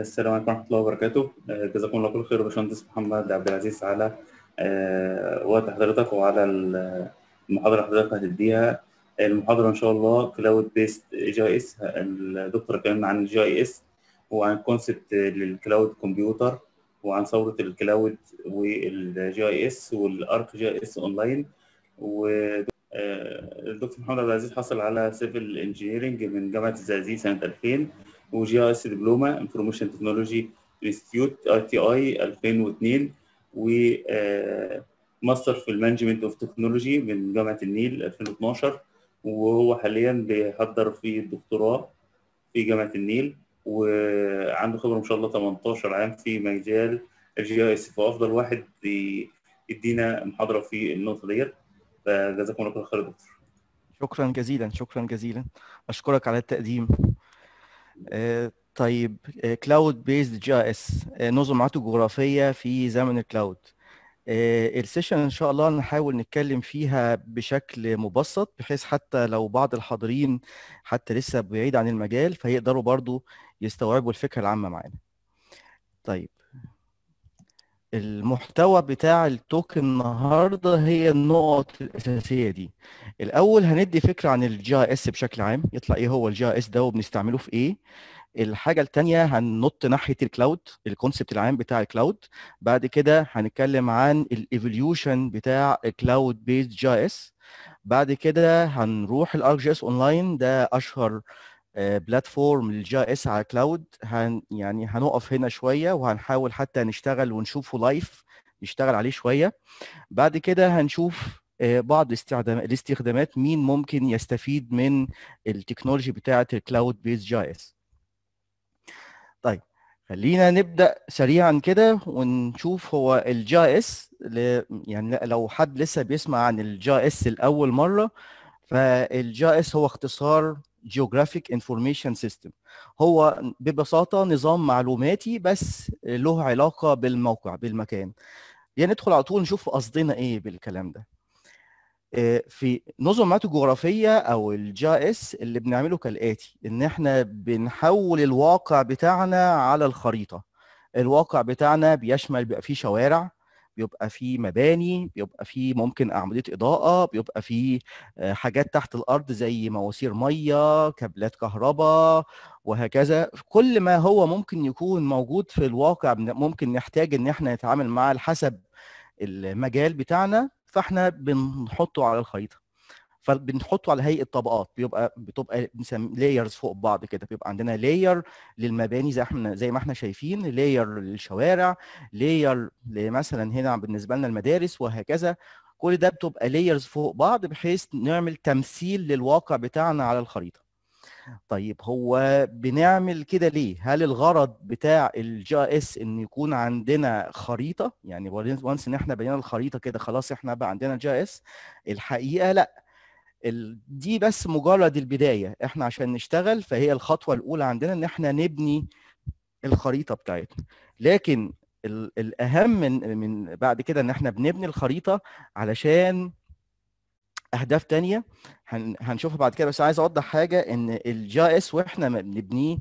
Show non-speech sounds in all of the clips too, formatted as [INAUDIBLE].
السلام عليكم ورحمه الله وبركاته آه، جزاكم الله كل خير باشمهندس محمد عبد العزيز على آه، وقت حضرتك وعلى المحاضره اللي حضرتك هتديها المحاضره ان شاء الله كلاود بيست جي اي اس الدكتور اتكلمنا عن الجي اي اس وعن الكونسبت للكلاود كمبيوتر وعن ثوره الكلاود والجي اي اس والارك جي اي آه، اس اونلاين والدكتور محمد عبد العزيز حصل على سيفل انجينيرنج من جامعه الزقازيق سنه 2000 وجي اس دبلومه انفورميشن تكنولوجي انستيتيوت اي تي اي 2002 و ماستر آه، في المانجمنت اوف تكنولوجي من جامعه النيل 2012 وهو حاليا بيحضر في الدكتوراه في جامعه النيل وعنده خبره ما شاء الله 18 عام في مجال الجي اس فافضل واحد يدينا محاضره في النقطه ديت فجزاكم الله خير يا دكتور شكرا جزيلا شكرا جزيلا اشكرك على التقديم آه، طيب كلاود بيزد جي اس نوع جغرافيه في زمن الكلاود آه، السيشن ان شاء الله نحاول نتكلم فيها بشكل مبسط بحيث حتى لو بعض الحاضرين حتى لسه بعيد عن المجال فيقدروا برضو يستوعبوا الفكره العامه معانا طيب المحتوى بتاع التوك النهارده هي النقط الاساسيه دي الاول هندي فكره عن الجي اس بشكل عام يطلع ايه هو الجي اس ده وبنستعمله في ايه الحاجه الثانيه هننط ناحيه الكلاود الكونسبت العام بتاع الكلاود بعد كده هنتكلم عن الايفوليوشن بتاع الكلاود بيز جي اس بعد كده هنروح الارك جي اس اونلاين ده اشهر آه، بلاتفورم للجي اس على كلاود هن يعني هنقف هنا شويه وهنحاول حتى نشتغل ونشوفه لايف نشتغل عليه شويه بعد كده هنشوف آه، بعض الاستخدامات مين ممكن يستفيد من التكنولوجي بتاعه الكلاود بيز جي اس طيب خلينا نبدا سريعا كده ونشوف هو الجي اس يعني لو حد لسه بيسمع عن الجي اس لاول مره فالجي اس هو اختصار جيوغرافيك انفورميشن سيستم هو ببساطه نظام معلوماتي بس له علاقه بالموقع بالمكان يعني ندخل على طول نشوف قصدنا ايه بالكلام ده آه، في نظم الجغرافيه او الجا اس اللي بنعمله كالاتي ان احنا بنحول الواقع بتاعنا على الخريطه الواقع بتاعنا بيشمل بيبقى فيه شوارع بيبقى فيه مباني بيبقى فيه ممكن اعمدة اضاءة بيبقى فيه آه، حاجات تحت الارض زي مواسير مية كابلات كهرباء وهكذا كل ما هو ممكن يكون موجود في الواقع ممكن نحتاج ان احنا نتعامل معاه حسب المجال بتاعنا فاحنا بنحطه على الخريطه فبنحطه على هيئه طبقات بيبقى بتبقى لايرز فوق بعض كده بيبقى عندنا لاير للمباني زي احنا زي ما احنا شايفين لاير للشوارع لاير مثلا هنا بالنسبه لنا المدارس وهكذا كل ده بتبقى لايرز فوق بعض بحيث نعمل تمثيل للواقع بتاعنا على الخريطه طيب هو بنعمل كده ليه؟ هل الغرض بتاع الجي اس ان يكون عندنا خريطه؟ يعني وانس ان احنا بنينا الخريطه كده خلاص احنا بقى عندنا جي اس؟ الحقيقه لا دي بس مجرد البدايه احنا عشان نشتغل فهي الخطوه الاولى عندنا ان احنا نبني الخريطه بتاعتنا لكن الاهم من من بعد كده ان احنا بنبني الخريطه علشان اهداف تانية هنشوفها بعد كده بس عايز اوضح حاجه ان اس واحنا بنبنيه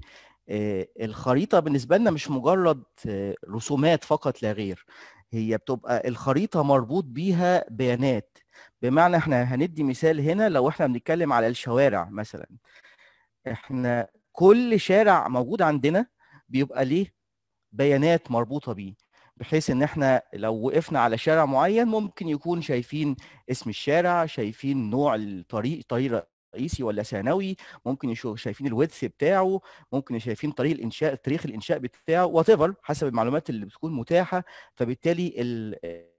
آه، الخريطه بالنسبه لنا مش مجرد آه، رسومات فقط لا غير هي بتبقى الخريطه مربوط بيها بيانات بمعنى احنا هندي مثال هنا لو احنا بنتكلم على الشوارع مثلا احنا كل شارع موجود عندنا بيبقى ليه بيانات مربوطه بيه بحيث ان احنا لو وقفنا على شارع معين ممكن يكون شايفين اسم الشارع شايفين نوع الطريق طريق رئيسي ولا ثانوي ممكن يشوف شايفين الويدث بتاعه ممكن شايفين طريق الانشاء تاريخ الانشاء بتاعه وات حسب المعلومات اللي بتكون متاحه فبالتالي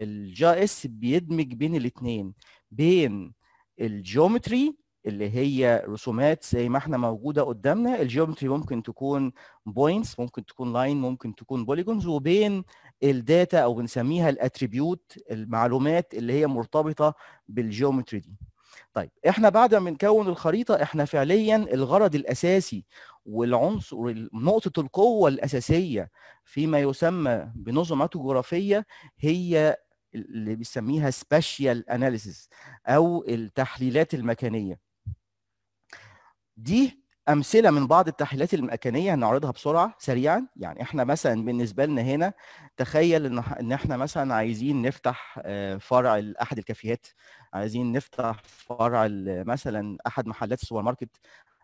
الجا اس بيدمج بين الاثنين بين الجيومتري اللي هي رسومات زي ما احنا موجوده قدامنا الجيومتري ممكن تكون بوينتس ممكن تكون لاين ممكن تكون بوليجونز وبين الداتا او بنسميها الاتريبيوت المعلومات اللي هي مرتبطه بالجيومتري دي طيب احنا بعد ما بنكون الخريطه احنا فعليا الغرض الاساسي والعنصر نقطه القوه الاساسيه فيما يسمى بنظم جغرافيه هي اللي بيسميها سبيشال اناليسيس او التحليلات المكانيه دي امثله من بعض التحليلات المكانيه هنعرضها بسرعه سريعا يعني احنا مثلا بالنسبه لنا هنا تخيل ان احنا مثلا عايزين نفتح آه، فرع احد الكافيهات عايزين نفتح فرع مثلا احد محلات السوبر ماركت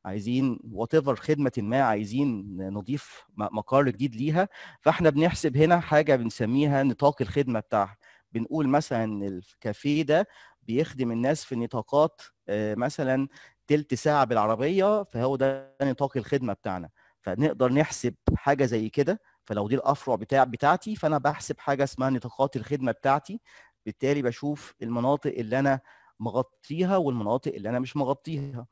عايزين وات خدمه ما عايزين نضيف مقر جديد ليها فاحنا بنحسب هنا حاجه بنسميها نطاق الخدمه بتاعها بنقول مثلا الكافيه ده بيخدم الناس في نطاقات آه، مثلا تلت ساعه بالعربيه فهو ده نطاق الخدمه بتاعنا فنقدر نحسب حاجه زي كده فلو دي الافرع بتاع بتاعتي فانا بحسب حاجه اسمها نطاقات الخدمه بتاعتي بالتالي بشوف المناطق اللي انا مغطيها والمناطق اللي انا مش مغطيها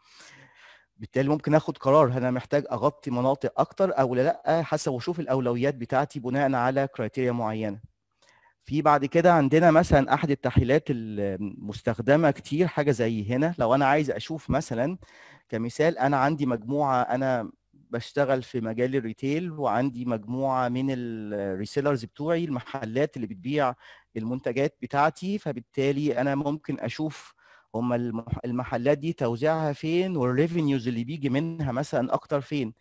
بالتالي ممكن اخد قرار انا محتاج اغطي مناطق اكتر او لا حسب واشوف الاولويات بتاعتي بناء على كرايتيريا معينه في بعد كده عندنا مثلا احد التحليلات المستخدمه كتير حاجه زي هنا لو انا عايز اشوف مثلا كمثال انا عندي مجموعه انا بشتغل في مجال الريتيل وعندي مجموعه من الريسيلرز بتوعي المحلات اللي بتبيع المنتجات بتاعتي فبالتالي انا ممكن اشوف هم المحلات دي توزيعها فين والريفينيوز اللي بيجي منها مثلا اكتر فين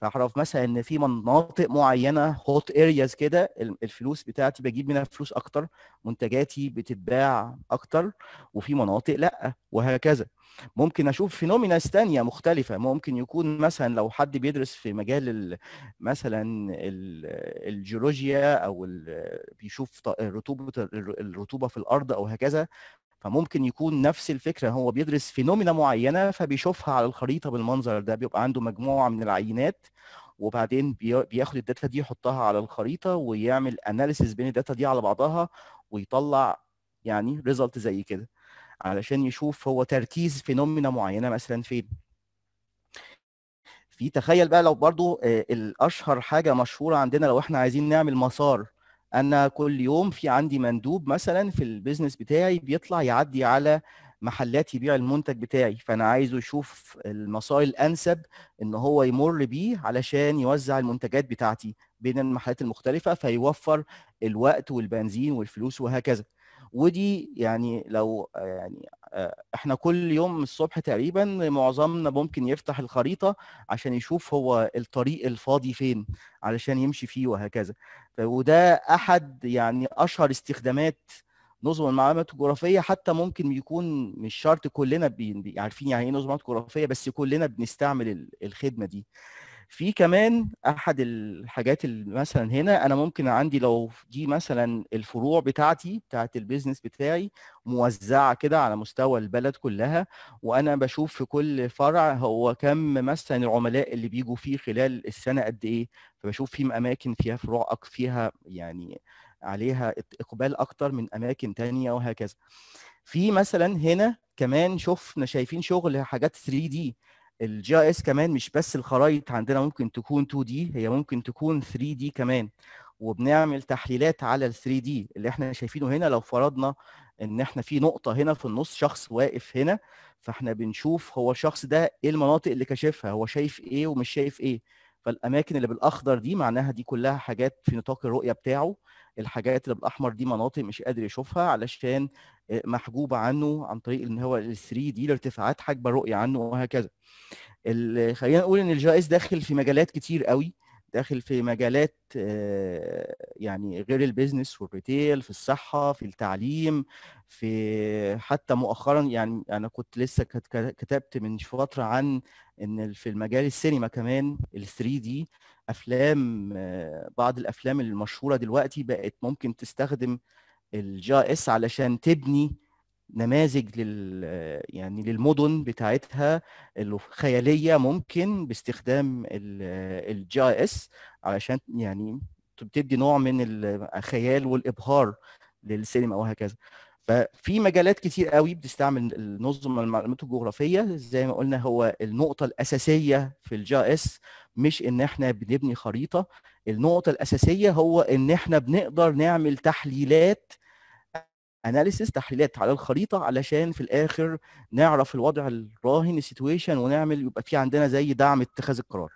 فاعرف مثلا ان في مناطق معينه هوت ارياز كده الفلوس بتاعتي بجيب منها فلوس اكتر منتجاتي بتتباع اكتر وفي مناطق لا وهكذا ممكن اشوف فينوميناس ثانيه مختلفه ممكن يكون مثلا لو حد بيدرس في مجال مثلا الجيولوجيا او بيشوف رطوبه الرطوبه في الارض او هكذا فممكن يكون نفس الفكره هو بيدرس فينومينا معينه فبيشوفها على الخريطه بالمنظر ده بيبقى عنده مجموعه من العينات وبعدين بياخد الداتا دي يحطها على الخريطه ويعمل اناليسيس بين الداتا دي على بعضها ويطلع يعني ريزلت زي كده علشان يشوف هو تركيز فينومينا معينه مثلا فين في تخيل بقى لو برضو آه، الاشهر حاجه مشهوره عندنا لو احنا عايزين نعمل مسار انا كل يوم في عندي مندوب مثلا في البيزنس بتاعي بيطلع يعدي على محلات يبيع المنتج بتاعي فانا عايزه يشوف المصاري الانسب ان هو يمر بيه علشان يوزع المنتجات بتاعتي بين المحلات المختلفه فيوفر الوقت والبنزين والفلوس وهكذا ودي يعني لو آه، يعني آه، احنا كل يوم الصبح تقريبا معظمنا ممكن يفتح الخريطه عشان يشوف هو الطريق الفاضي فين علشان يمشي فيه وهكذا وده احد يعني اشهر استخدامات نظم المعلومات الجغرافيه حتى ممكن يكون مش شرط كلنا عارفين يعني ايه نظم معلومات جغرافيه بس كلنا بنستعمل الخدمه دي في كمان احد الحاجات اللي مثلا هنا انا ممكن عندي لو دي مثلا الفروع بتاعتي بتاعت البيزنس بتاعي موزعه كده على مستوى البلد كلها وانا بشوف في كل فرع هو كم مثلا العملاء اللي بيجوا فيه خلال السنه قد ايه فبشوف في اماكن فيها فروع فيها يعني عليها اقبال اكتر من اماكن تانية وهكذا في مثلا هنا كمان شفنا شايفين شغل حاجات 3 دي الجي اي اس كمان مش بس الخرائط عندنا ممكن تكون 2 دي هي ممكن تكون 3 دي كمان وبنعمل تحليلات على ال 3 دي اللي احنا شايفينه هنا لو فرضنا ان احنا في نقطه هنا في النص شخص واقف هنا فاحنا بنشوف هو الشخص ده ايه المناطق اللي كشفها هو شايف ايه ومش شايف ايه فالاماكن اللي بالاخضر دي معناها دي كلها حاجات في نطاق الرؤيه بتاعه الحاجات اللي بالاحمر دي مناطق مش قادر يشوفها علشان آه، محجوبه عنه عن طريق ان هو ال 3 دي الارتفاعات حجب الرؤيه عنه وهكذا خلينا نقول ان الجي اس داخل في مجالات كتير قوي داخل في مجالات آه، يعني غير البيزنس والريتيل في الصحه في التعليم في حتى مؤخرا يعني انا كنت لسه كتبت من فتره عن ان في المجال السينما كمان ال 3 دي افلام آه، بعض الافلام المشهوره دلوقتي بقت ممكن تستخدم الجي اس علشان تبني نماذج لل يعني للمدن بتاعتها الخياليه ممكن باستخدام الجي اي اس علشان يعني بتدي نوع من الخيال والابهار للسينما وهكذا ففي مجالات كتير قوي بتستعمل النظم المعلومات الجغرافيه زي ما قلنا هو النقطه الاساسيه في الجي اس مش ان احنا بنبني خريطه النقطه الاساسيه هو ان احنا بنقدر نعمل تحليلات اناليسيس تحليلات على الخريطه علشان في الاخر نعرف الوضع الراهن السيتويشن ونعمل يبقى في عندنا زي دعم اتخاذ القرار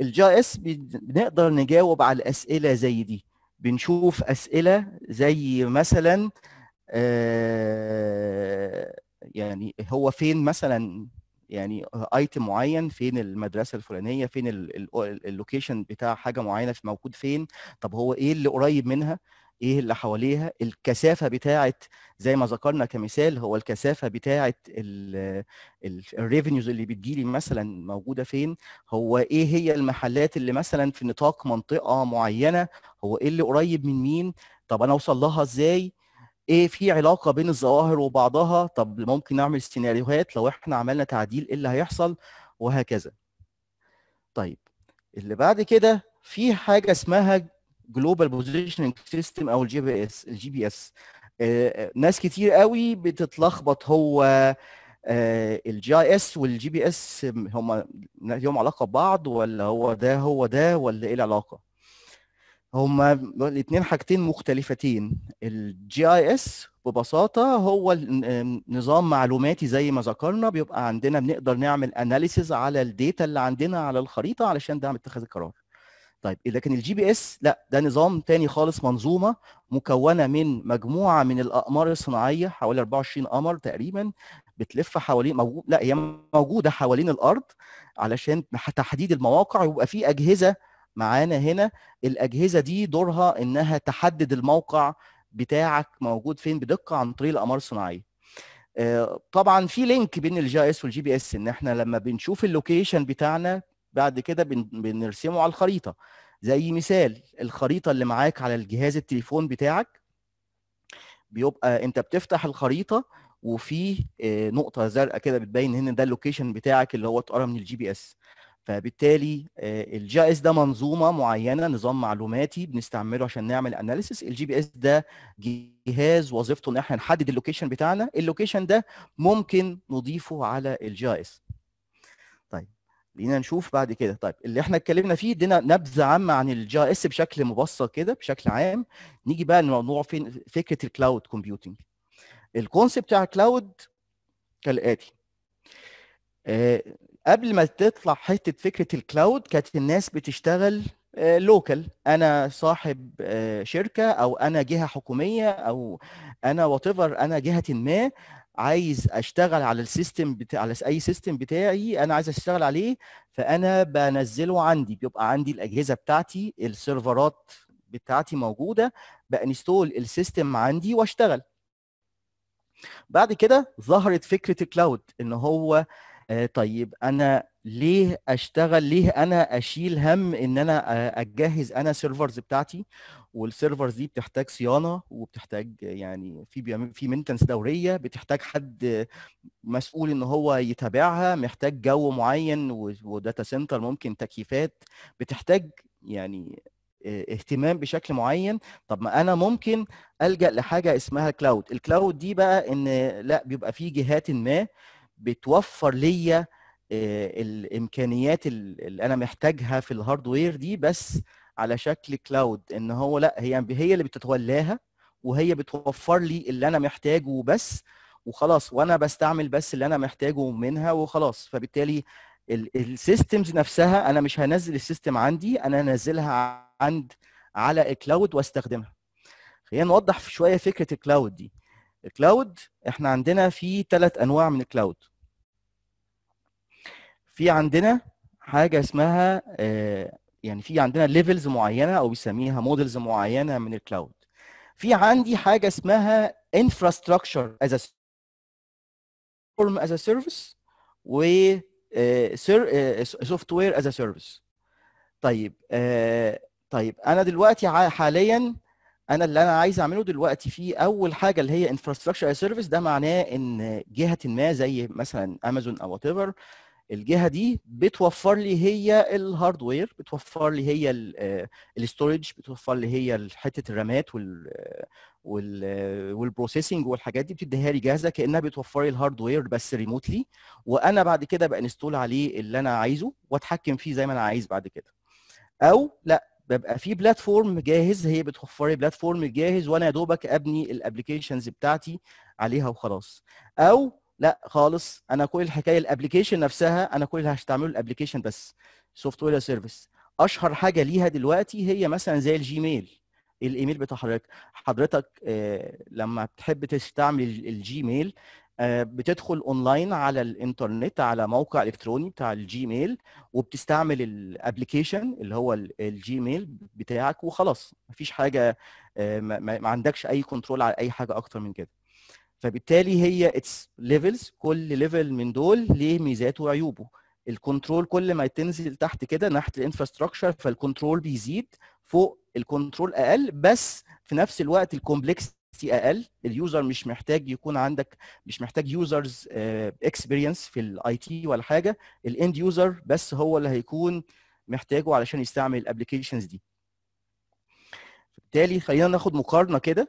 الجي اس بنقدر نجاوب على اسئله زي دي بنشوف اسئله زي مثلا آه، يعني هو فين مثلا يعني ايتم معين فين المدرسه الفلانيه فين اللوكيشن بتاع حاجه معينه في موجود فين طب هو ايه اللي قريب منها ايه اللي حواليها الكثافه بتاعه زي ما ذكرنا كمثال هو الكثافه بتاعه الريفينيوز اللي بتجيلي مثلا موجوده فين هو ايه هي المحلات اللي مثلا في نطاق منطقه معينه هو ايه اللي قريب من مين طب انا اوصل لها ازاي ايه في علاقه بين الظواهر وبعضها طب ممكن نعمل سيناريوهات لو احنا عملنا تعديل ايه اللي هيحصل وهكذا طيب اللي بعد كده في حاجه اسمها جلوبال بوزيشننج سيستم او الجي بي اس الجي بي اس ناس كتير قوي بتتلخبط هو الجي اي اس والجي بي اس هم لهم علاقه ببعض ولا هو ده هو ده ولا ايه العلاقه هما الاثنين حاجتين مختلفتين الجي اي اس ببساطه هو نظام معلوماتي زي ما ذكرنا بيبقى عندنا بنقدر نعمل اناليسز على الداتا اللي عندنا على الخريطه علشان ده اتخاذ القرار طيب لكن الجي بي اس لا ده نظام تاني خالص منظومه مكونه من مجموعه من الاقمار الصناعيه حوالي 24 قمر تقريبا بتلف حوالين موجود لا هي موجوده حوالين الارض علشان تحديد المواقع ويبقى في اجهزه معانا هنا الاجهزه دي دورها انها تحدد الموقع بتاعك موجود فين بدقه عن طريق الاقمار الصناعيه آه، طبعا في لينك بين الجي اس والجي بي اس ان احنا لما بنشوف اللوكيشن بتاعنا بعد كده بنرسمه على الخريطه زي مثال الخريطه اللي معاك على الجهاز التليفون بتاعك بيبقى انت بتفتح الخريطه وفي آه، نقطه زرقاء كده بتبين ان ده اللوكيشن بتاعك اللي هو اتقرا من الجي بي اس فبالتالي آه، الجي اس ده منظومه معينه نظام معلوماتي بنستعمله عشان نعمل اناليسيس الجي بي اس ده جهاز وظيفته ان احنا نحدد اللوكيشن بتاعنا اللوكيشن ده ممكن نضيفه على الجي اس خلينا نشوف بعد كده طيب اللي احنا اتكلمنا فيه ادينا نبذه عامه عن الجي اس بشكل مبسط كده بشكل عام نيجي بقى لموضوع فين فكره الكلاود كومبيوتنج الكونسيبت بتاع الكلاود كالاتي آه، قبل ما تطلع حته فكره الكلاود كانت الناس بتشتغل لوكال آه، انا صاحب آه، شركه او انا جهه حكوميه او انا وات انا جهه ما عايز اشتغل على السيستم بتاع على اي سيستم بتاعي انا عايز اشتغل عليه فانا بنزله عندي بيبقى عندي الاجهزه بتاعتي السيرفرات بتاعتي موجوده بانستول السيستم عندي واشتغل بعد كده ظهرت فكره الكلاود ان هو آه، طيب انا ليه اشتغل ليه انا اشيل هم ان انا آه، اجهز انا سيرفرز بتاعتي والسيرفرز دي بتحتاج صيانه وبتحتاج يعني في في مينتنس دوريه بتحتاج حد مسؤول ان هو يتابعها محتاج جو معين وداتا سنتر ممكن تكييفات بتحتاج يعني اهتمام بشكل معين طب ما انا ممكن الجا لحاجه اسمها كلاود الكلاود دي بقى ان لا بيبقى في جهات ما بتوفر ليا الامكانيات اللي انا محتاجها في الهاردوير دي بس على شكل كلاود ان هو لا هي هي اللي بتتولاها وهي بتوفر لي اللي انا محتاجه وبس وخلاص وانا بستعمل بس اللي انا محتاجه منها وخلاص فبالتالي السيستمز نفسها انا مش هنزل السيستم عندي انا هنزلها عند على الكلاود واستخدمها خلينا نوضح شويه فكره الكلاود دي الكلاود احنا عندنا في ثلاث انواع من الكلاود في عندنا حاجه اسمها آه، يعني في عندنا ليفلز معينه او بيسميها مودلز معينه من الكلاود في عندي حاجه اسمها انفراستراكشر از ا از ا سيرفيس و سوفت وير از ا سيرفيس طيب آه، طيب انا دلوقتي حاليا انا اللي انا عايز اعمله دلوقتي في اول حاجه اللي هي انفراستراكشر سيرفيس ده معناه ان جهه ما زي مثلا امازون او وات الجهه دي بتوفر لي هي الهاردوير بتوفر لي هي الاستورج آه، بتوفر لي هي حته الرامات وال آه، والبروسيسنج آه، والحاجات دي بتديها لي جاهزه كانها بتوفر لي الهاردوير بس ريموتلي وانا بعد كده بقى انستول عليه اللي انا عايزه واتحكم فيه زي ما انا عايز بعد كده او لا ببقى في بلاتفورم جاهز هي بتوفر لي بلاتفورم جاهز وانا يا دوبك ابني الابلكيشنز بتاعتي عليها وخلاص او لا خالص انا كل الحكايه الابلكيشن نفسها انا كل اللي هستعمله الابلكيشن بس سوفت وير سيرفيس اشهر حاجه ليها دلوقتي هي مثلا زي الجيميل الايميل بتاع حضرتك حضرتك آه، لما بتحب تستعمل الجيميل آه، بتدخل اونلاين على الانترنت على موقع الكتروني بتاع الجيميل وبتستعمل الابلكيشن اللي هو الجيميل بتاعك وخلاص مفيش حاجه آه، ما عندكش اي كنترول على اي حاجه اكتر من كده فبالتالي هي اتس ليفلز كل ليفل من دول ليه ميزاته وعيوبه الكنترول كل ما تنزل تحت كده ناحيه الانفراستراكشر فالكنترول بيزيد فوق الكنترول اقل بس في نفس الوقت الكومبلكسيتي اقل اليوزر مش محتاج يكون عندك مش محتاج يوزرز اكسبيرينس آه، في الاي تي ولا حاجه الاند يوزر بس هو اللي هيكون محتاجه علشان يستعمل الابلكيشنز دي بالتالي خلينا ناخد مقارنه كده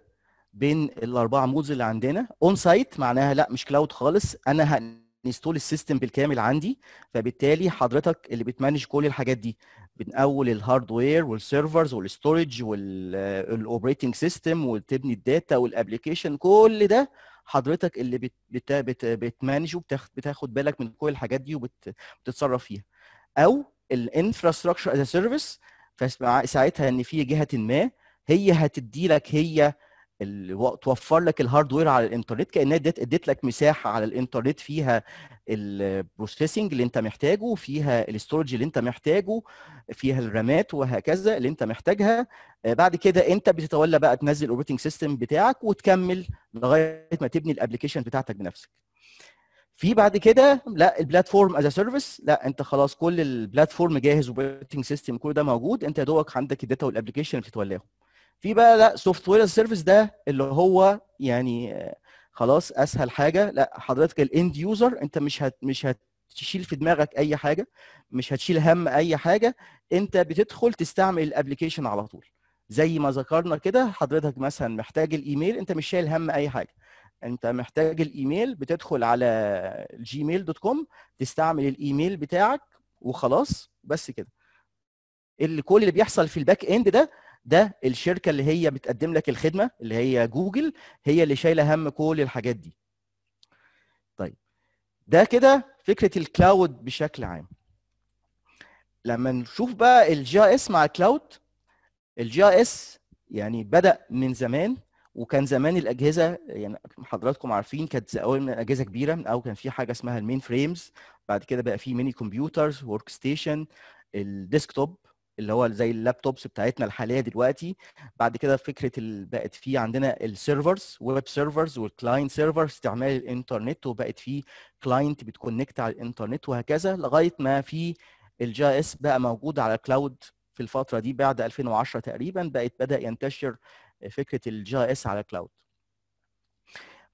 بين الاربعه مودز اللي عندنا اون سايت معناها لا مش كلاود خالص انا هنستول السيستم بالكامل عندي فبالتالي حضرتك اللي بتمانج كل الحاجات دي من اول الهاردوير والسيرفرز والستورج والاوبريتنج سيستم وتبني الداتا والابلكيشن كل ده حضرتك اللي بت بت بت بتمانج وبتاخد بالك من كل الحاجات دي وبتتصرف فيها او الانفراستراكشر از سيرفيس فساعتها ان في جهه ما هي هتدي لك هي توفر لك الهاردوير على الانترنت كانها اديت لك مساحه على الانترنت فيها البروسيسنج اللي انت محتاجه فيها الاستورج اللي انت محتاجه فيها الرامات وهكذا اللي انت محتاجها آه، بعد كده انت بتتولى بقى تنزل الاوبريتنج سيستم بتاعك وتكمل لغايه ما تبني الابلكيشن بتاعتك بنفسك في بعد كده لا البلاتفورم از سيرفيس لا انت خلاص كل البلاتفورم جاهز اوبريتنج سيستم كل ده موجود انت يا دوبك عندك الداتا والابلكيشن بتتولاهم في بقى لا سوفت وير سيرفيس ده اللي هو يعني آه، خلاص اسهل حاجه لا حضرتك الاند يوزر انت مش هت مش هتشيل في دماغك اي حاجه مش هتشيل هم اي حاجه انت بتدخل تستعمل الابلكيشن على طول زي ما ذكرنا كده حضرتك مثلا محتاج الايميل انت مش شايل هم اي حاجه انت محتاج الايميل بتدخل على جيميل دوت كوم تستعمل الايميل بتاعك وخلاص بس كده اللي كل اللي بيحصل في الباك اند ده ده الشركه اللي هي بتقدم لك الخدمه اللي هي جوجل هي اللي شايله هم كل الحاجات دي طيب ده كده فكره الكلاود بشكل عام لما نشوف بقى الجي اس مع الكلاود الجي اس يعني بدا من زمان وكان زمان الاجهزه يعني حضراتكم عارفين كانت اول اجهزه كبيره من او كان في حاجه اسمها المين فريمز بعد كده بقى في ميني كمبيوترز ورك ستيشن الديسكتوب اللي هو زي اللابتوبس بتاعتنا الحاليه دلوقتي بعد كده فكره بقت في عندنا السيرفرز ويب سيرفرز والكلاينت سيرفر استعمال الانترنت وبقت في كلاينت بتكونكت على الانترنت وهكذا لغايه ما في الجي اس بقى موجود على كلاود في الفتره دي بعد 2010 تقريبا بقت بدا ينتشر فكره الجي اس على كلاود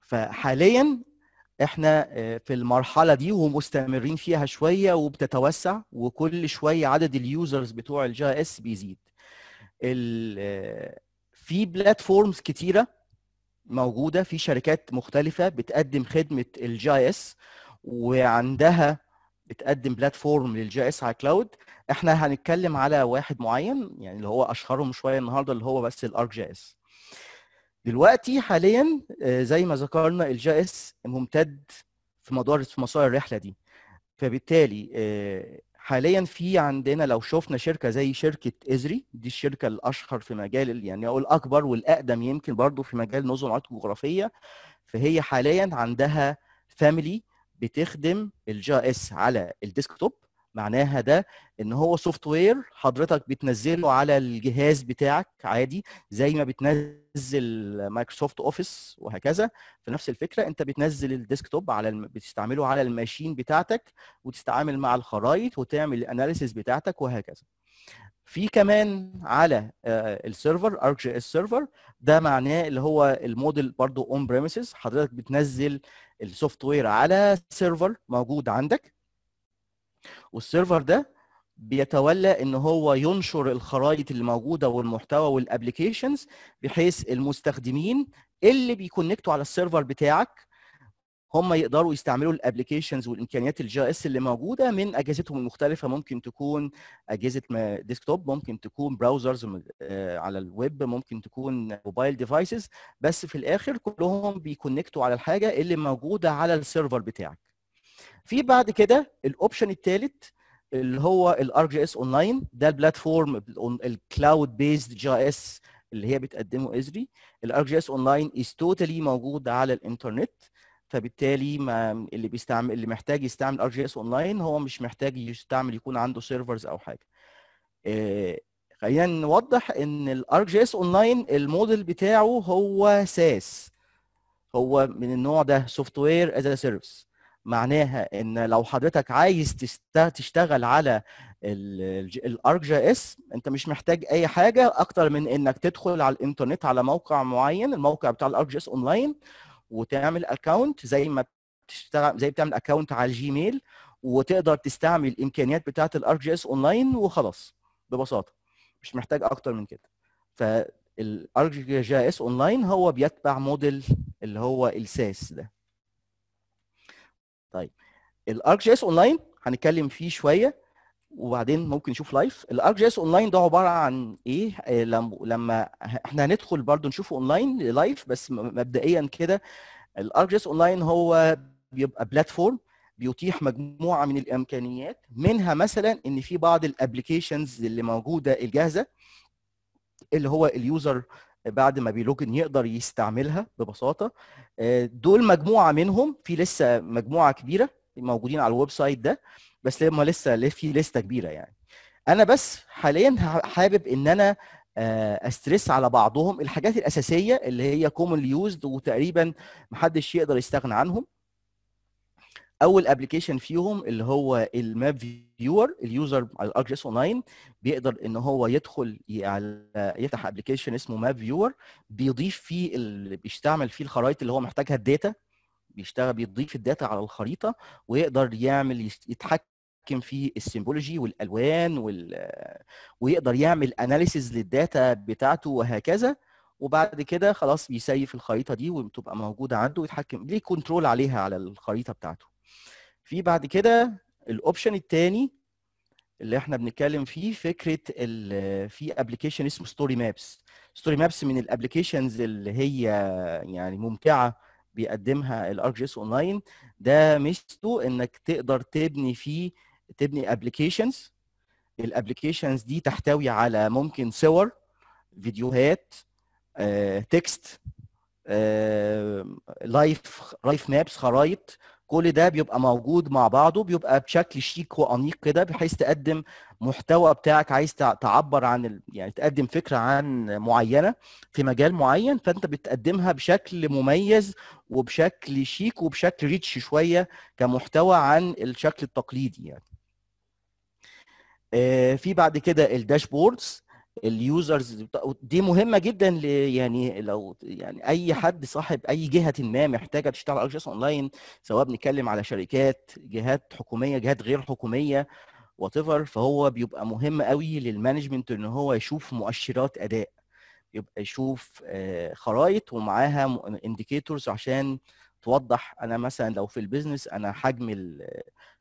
فحاليا احنا آه، في المرحله دي ومستمرين فيها شويه وبتتوسع وكل شويه عدد اليوزرز بتوع الجي اس بيزيد آه، في بلاتفورمز كتيره موجوده في شركات مختلفه بتقدم خدمه الجي اس وعندها بتقدم بلاتفورم للجي اس على كلاود احنا هنتكلم على واحد معين يعني اللي هو اشهرهم شويه النهارده اللي هو بس الارك جي اس دلوقتي حاليا آه، زي ما ذكرنا الجي إيه اس ممتد في مدار في مسار الرحله دي فبالتالي آه، حاليا في عندنا لو شفنا شركه زي شركه ازري دي الشركه الاشهر في مجال يعني او الاكبر والاقدم يمكن برضو في مجال نظم العقد الجغرافيه فهي حاليا عندها فاميلي بتخدم الجي إيه اس على الديسكتوب معناها ده ان هو سوفت وير حضرتك بتنزله على الجهاز بتاعك عادي زي ما بتنزل مايكروسوفت اوفيس وهكذا في نفس الفكره انت بتنزل الديسكتوب على الم... بتستعمله على الماشين بتاعتك وتتعامل مع الخرايط وتعمل الاناليسيس بتاعتك وهكذا في كمان على السيرفر ارك جي اس سيرفر ده معناه اللي هو الموديل برضو اون بريمسز حضرتك بتنزل السوفت وير على سيرفر موجود عندك والسيرفر ده بيتولى ان هو ينشر الخرائط اللي موجوده والمحتوى والابلكيشنز بحيث المستخدمين اللي بيكونكتوا على السيرفر بتاعك هم يقدروا يستعملوا الابلكيشنز والامكانيات الجي اس اللي موجوده من اجهزتهم المختلفه ممكن تكون اجهزه ديسكتوب ممكن تكون براوزرز آه، على الويب ممكن تكون موبايل ديفايسز بس في الاخر كلهم بيكونكتوا على الحاجه اللي موجوده على السيرفر بتاعك في بعد كده الاوبشن الثالث اللي هو الار جي اس اون لاين ده البلاتفورم الكلاود بيزد جي اس اللي هي بتقدمه ازري الار جي اس اون لاين از توتالي موجود على الانترنت فبالتالي ما اللي بيستعمل اللي محتاج يستعمل ار جي اس اون لاين هو مش محتاج يستعمل يكون عنده سيرفرز او حاجه إيه خلينا نوضح ان الار جي اس اون لاين الموديل بتاعه هو ساس هو من النوع ده سوفت وير از سيرفيس معناها ان لو حضرتك عايز تشتغل على الارك جي اس انت مش محتاج اي حاجه اكتر من انك تدخل على الانترنت على موقع معين الموقع بتاع الارك جي اس اونلاين وتعمل اكونت زي ما بتشتغل زي بتعمل اكونت على الجيميل وتقدر تستعمل الامكانيات بتاعه الارك جي اس اونلاين وخلاص ببساطه مش محتاج اكتر من كده فالارك جي اس اونلاين هو بيتبع موديل اللي هو الساس ده طيب الارك جي اس اونلاين هنتكلم فيه شويه وبعدين ممكن نشوف لايف الارك جي اس اونلاين ده عباره عن ايه آه، لما احنا هندخل برضو نشوفه اونلاين لايف بس مبدئيا كده الارك جي اس اونلاين هو بيبقى بلاتفورم بيتيح مجموعه من الامكانيات منها مثلا ان في بعض الابلكيشنز اللي موجوده الجاهزه اللي هو اليوزر بعد ما بيلوجن يقدر يستعملها ببساطه آه، دول مجموعه منهم في لسه مجموعه كبيره موجودين على الويب سايت ده بس هم لسه في لسته كبيره يعني انا بس حاليا حابب ان انا آه، استرس على بعضهم الحاجات الاساسيه اللي هي كومن يوزد وتقريبا محدش يقدر يستغنى عنهم اول ابلكيشن فيهم اللي هو الماب فيو الفيور اليوزر على الارك جي اس 9 بيقدر ان هو يدخل على يفتح ابلكيشن اسمه ماب فيور بيضيف فيه ال... بيستعمل فيه الخرائط اللي هو محتاجها الداتا بيشتغل بيضيف الداتا على الخريطه ويقدر يعمل يتحكم يتحكم في السيمبولوجي والالوان وال... ويقدر يعمل اناليسز للداتا بتاعته وهكذا وبعد كده خلاص بيسيف الخريطه دي وبتبقى موجوده عنده ويتحكم ليه كنترول عليها على الخريطه بتاعته في بعد كده الاوبشن الثاني اللي احنا بنتكلم فيه فكره في ابلكيشن اسمه ستوري مابس ستوري مابس من الابلكيشنز اللي هي يعني ممتعه بيقدمها الارك جي اس اونلاين ده ميزته انك تقدر تبني فيه تبني ابلكيشنز الابلكيشنز دي تحتوي على ممكن صور فيديوهات تكست لايف لايف مابس خرائط كل ده بيبقى موجود مع بعضه بيبقى بشكل شيك وانيق كده بحيث تقدم محتوى بتاعك عايز تعبر عن ال... يعني تقدم فكره عن معينه في مجال معين فانت بتقدمها بشكل مميز وبشكل شيك وبشكل ريتش شويه كمحتوى عن الشكل التقليدي يعني آه، في بعد كده الداشبوردز اليوزرز دي مهمه جدا يعني لو يعني اي حد صاحب اي جهه ما محتاجه تشتغل على اون اونلاين سواء بنتكلم على شركات جهات حكوميه جهات غير حكوميه وات فهو بيبقى مهم قوي للمانجمنت ان هو يشوف مؤشرات اداء يبقى يشوف آه، خرائط ومعاها انديكيتورز عشان توضح انا مثلا لو في البيزنس انا حجم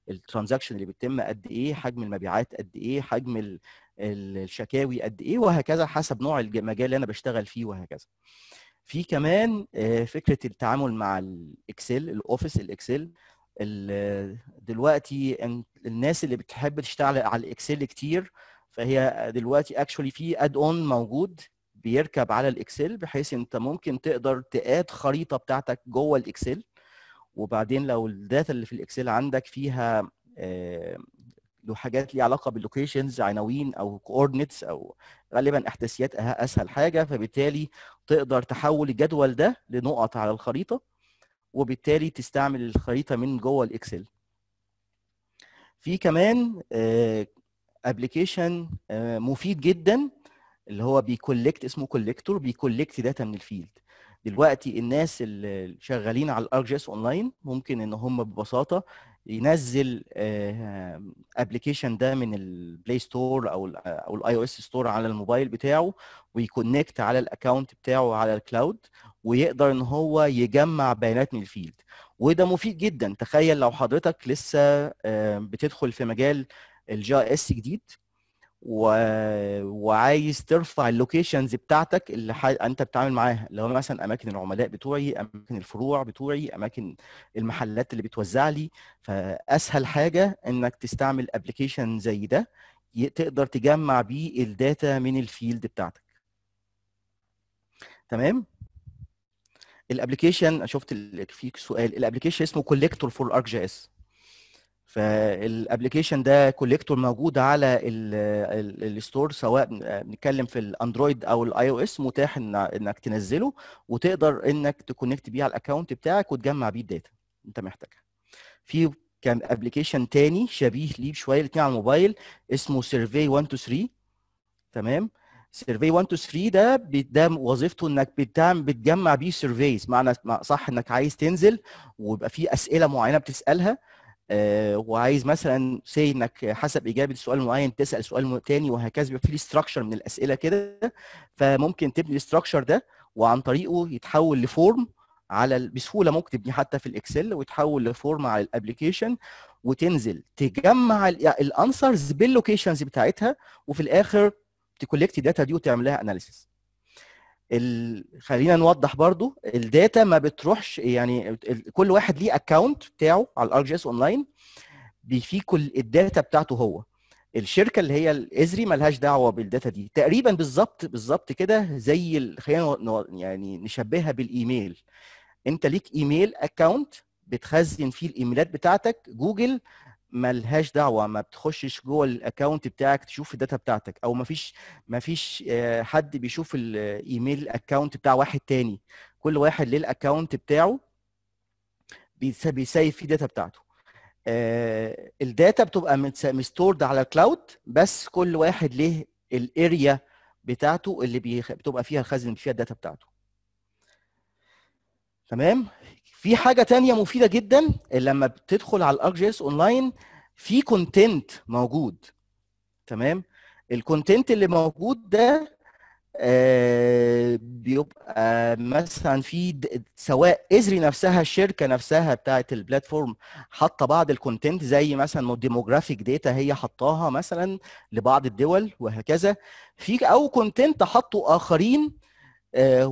الترانزاكشن اللي بتتم قد ايه حجم المبيعات قد ايه حجم الشكاوي قد ايه وهكذا حسب نوع المجال اللي انا بشتغل فيه وهكذا في كمان آه، فكره التعامل مع الاكسل الاوفيس الاكسل دلوقتي الناس اللي بتحب تشتغل على الاكسل كتير فهي دلوقتي اكشولي في اد اون موجود بيركب على الاكسل بحيث انت ممكن تقدر تقاد خريطه بتاعتك جوه الاكسل وبعدين لو الداتا اللي في الاكسل عندك فيها آه، له حاجات ليها علاقه باللوكيشنز عناوين او كوردينتس او غالبا احداثيات أه-، اسهل حاجه فبالتالي تقدر تحول الجدول ده لنقط على الخريطه وبالتالي تستعمل الخريطه من جوه الاكسل في كمان ابلكيشن آه، مفيد جدا اللي هو بيكولكت اسمه كولكتور بيكولكت داتا من الفيلد دلوقتي الناس اللي شغالين على الارك جي اس اونلاين ممكن ان هم ببساطه ينزل ابلكيشن آه، ده من البلاي ستور او الـ آه، او الاي او اس ستور على الموبايل بتاعه ويكونكت على الاكونت بتاعه على الكلاود ويقدر ان هو يجمع بيانات من الفيلد وده مفيد جدا تخيل لو حضرتك لسه آه، بتدخل في مجال الجي اس جديد و... وعايز ترفع اللوكيشنز بتاعتك اللي ح... انت بتتعامل معاها اللي هو مثلا اماكن العملاء بتوعي اماكن الفروع بتوعي اماكن المحلات اللي بتوزع لي فاسهل حاجه انك تستعمل ابلكيشن زي ده تقدر تجمع بيه الداتا من الفيلد بتاعتك تمام الابلكيشن شفت فيك سؤال الابلكيشن اسمه كوليكتور فور ارك جي اس فالابلكيشن ده كوليكتور موجود على الستور سواء بنتكلم في الاندرويد او الاي او اس متاح انك تنزله وتقدر انك تكونكت بيه على الاكونت بتاعك وتجمع بيه الداتا انت محتاجها في كان ابلكيشن تاني شبيه ليه بشويه الاثنين على الموبايل اسمه سيرفي 123 تمام سيرفي 1 2 3 ده بيدام وظيفته انك بتعمل بتجمع بيه سيرفيز معنى صح انك عايز تنزل ويبقى في اسئله معينه بتسالها آه، وعايز مثلا سي انك حسب اجابه سؤال معين تسال سؤال تاني وهكذا بيبقى في ستراكشر من الاسئله كده فممكن تبني الاستراكشر ده وعن طريقه يتحول لفورم على بسهوله ممكن تبني حتى في الاكسل ويتحول لفورم على الابلكيشن وتنزل تجمع الانسرز يعني باللوكيشنز بتاعتها وفي الاخر تكولكت داتا دي وتعملها اناليسيس ال... خلينا نوضح برضو الداتا ما بتروحش يعني ال... كل واحد ليه اكونت بتاعه على الارك جي اس اونلاين في كل الداتا بتاعته هو الشركه اللي هي الازري مالهاش دعوه بالداتا دي تقريبا بالظبط بالظبط كده زي ال... خلينا يعني نشبهها بالايميل انت ليك ايميل اكونت بتخزن فيه الايميلات بتاعتك جوجل ملهاش دعوه ما بتخشش جوه الاكونت بتاعك تشوف الداتا بتاعتك او ما فيش ما فيش آه، حد بيشوف الايميل اكونت بتاع واحد تاني كل واحد ليه الاكونت بتاعه بيسيف فيه داتا بتاعته آه، الداتا بتبقى مستورد على الكلاود بس كل واحد ليه الاريا بتاعته اللي بتبقى فيها الخزن فيها الداتا بتاعته تمام في حاجه تانية مفيده جدا لما بتدخل على الارك جي اس اونلاين في كونتنت موجود تمام الكونتنت اللي موجود ده آه بيبقى مثلا في سواء ازري نفسها الشركه نفسها بتاعه البلاتفورم حاطه بعض الكونتنت زي مثلا ديموغرافيك ديتا هي حطاها مثلا لبعض الدول وهكذا في او كونتنت حطه اخرين آه،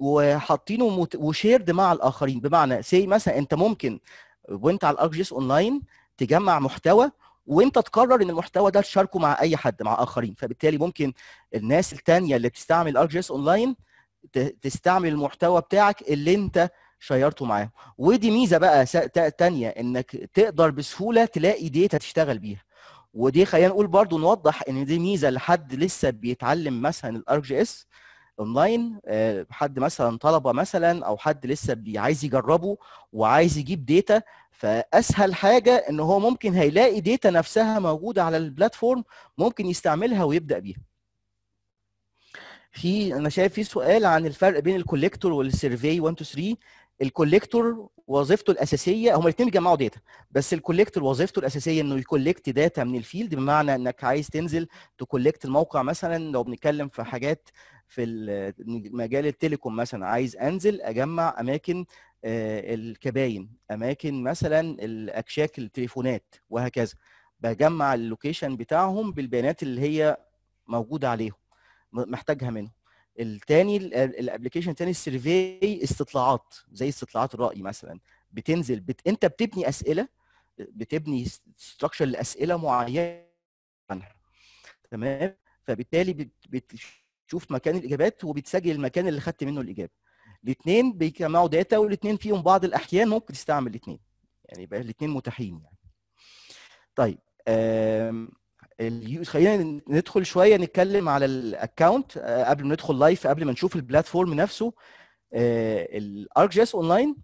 وحاطينه وشيرد مع الاخرين بمعنى سي مثلا انت ممكن وانت على الارك جيس اونلاين تجمع محتوى وانت تقرر ان المحتوى ده تشاركه مع اي حد مع اخرين فبالتالي ممكن الناس الثانيه اللي بتستعمل ارك جيس اونلاين تستعمل المحتوى بتاعك اللي انت شيرته معاهم ودي ميزه بقى ثانيه انك تقدر بسهوله تلاقي ديتا تشتغل بيها ودي خلينا نقول برضو نوضح ان دي ميزه لحد لسه بيتعلم مثلا الارك جي اس اونلاين آه، حد مثلا طلبه مثلا او حد لسه عايز يجربه وعايز يجيب ديتا فاسهل حاجه ان هو ممكن هيلاقي ديتا نفسها موجوده على البلاتفورم ممكن يستعملها ويبدا بيها في انا شايف في سؤال عن الفرق بين الكوليكتور والسيرفي 1 2 3 الكوليكتور وظيفته الاساسيه هما الاثنين بيجمعوا داتا بس الكوليكتور وظيفته الاساسيه انه يكولكت داتا من الفيلد بمعنى انك عايز تنزل تكولكت الموقع مثلا لو بنتكلم في حاجات في مجال التليكوم مثلا عايز انزل اجمع اماكن آه، الكباين اماكن مثلا الاكشاك التليفونات وهكذا بجمع اللوكيشن بتاعهم بالبيانات اللي هي موجوده عليهم محتاجها منهم التاني الابلكيشن التاني السيرفي استطلاعات زي استطلاعات الراي مثلا بتنزل بت... انت بتبني اسئله بتبني ستراكشر لاسئله معينه تمام فبالتالي بت... بت... تشوف مكان الاجابات وبتسجل المكان اللي خدت منه الاجابه الاثنين بيجمعوا داتا والاثنين فيهم بعض الاحيان ممكن تستعمل الاثنين يعني يبقى الاثنين متاحين يعني طيب خلينا ندخل شويه نتكلم على الاكونت آه، قبل ما ندخل لايف قبل ما نشوف البلاتفورم نفسه الارك جي اس اونلاين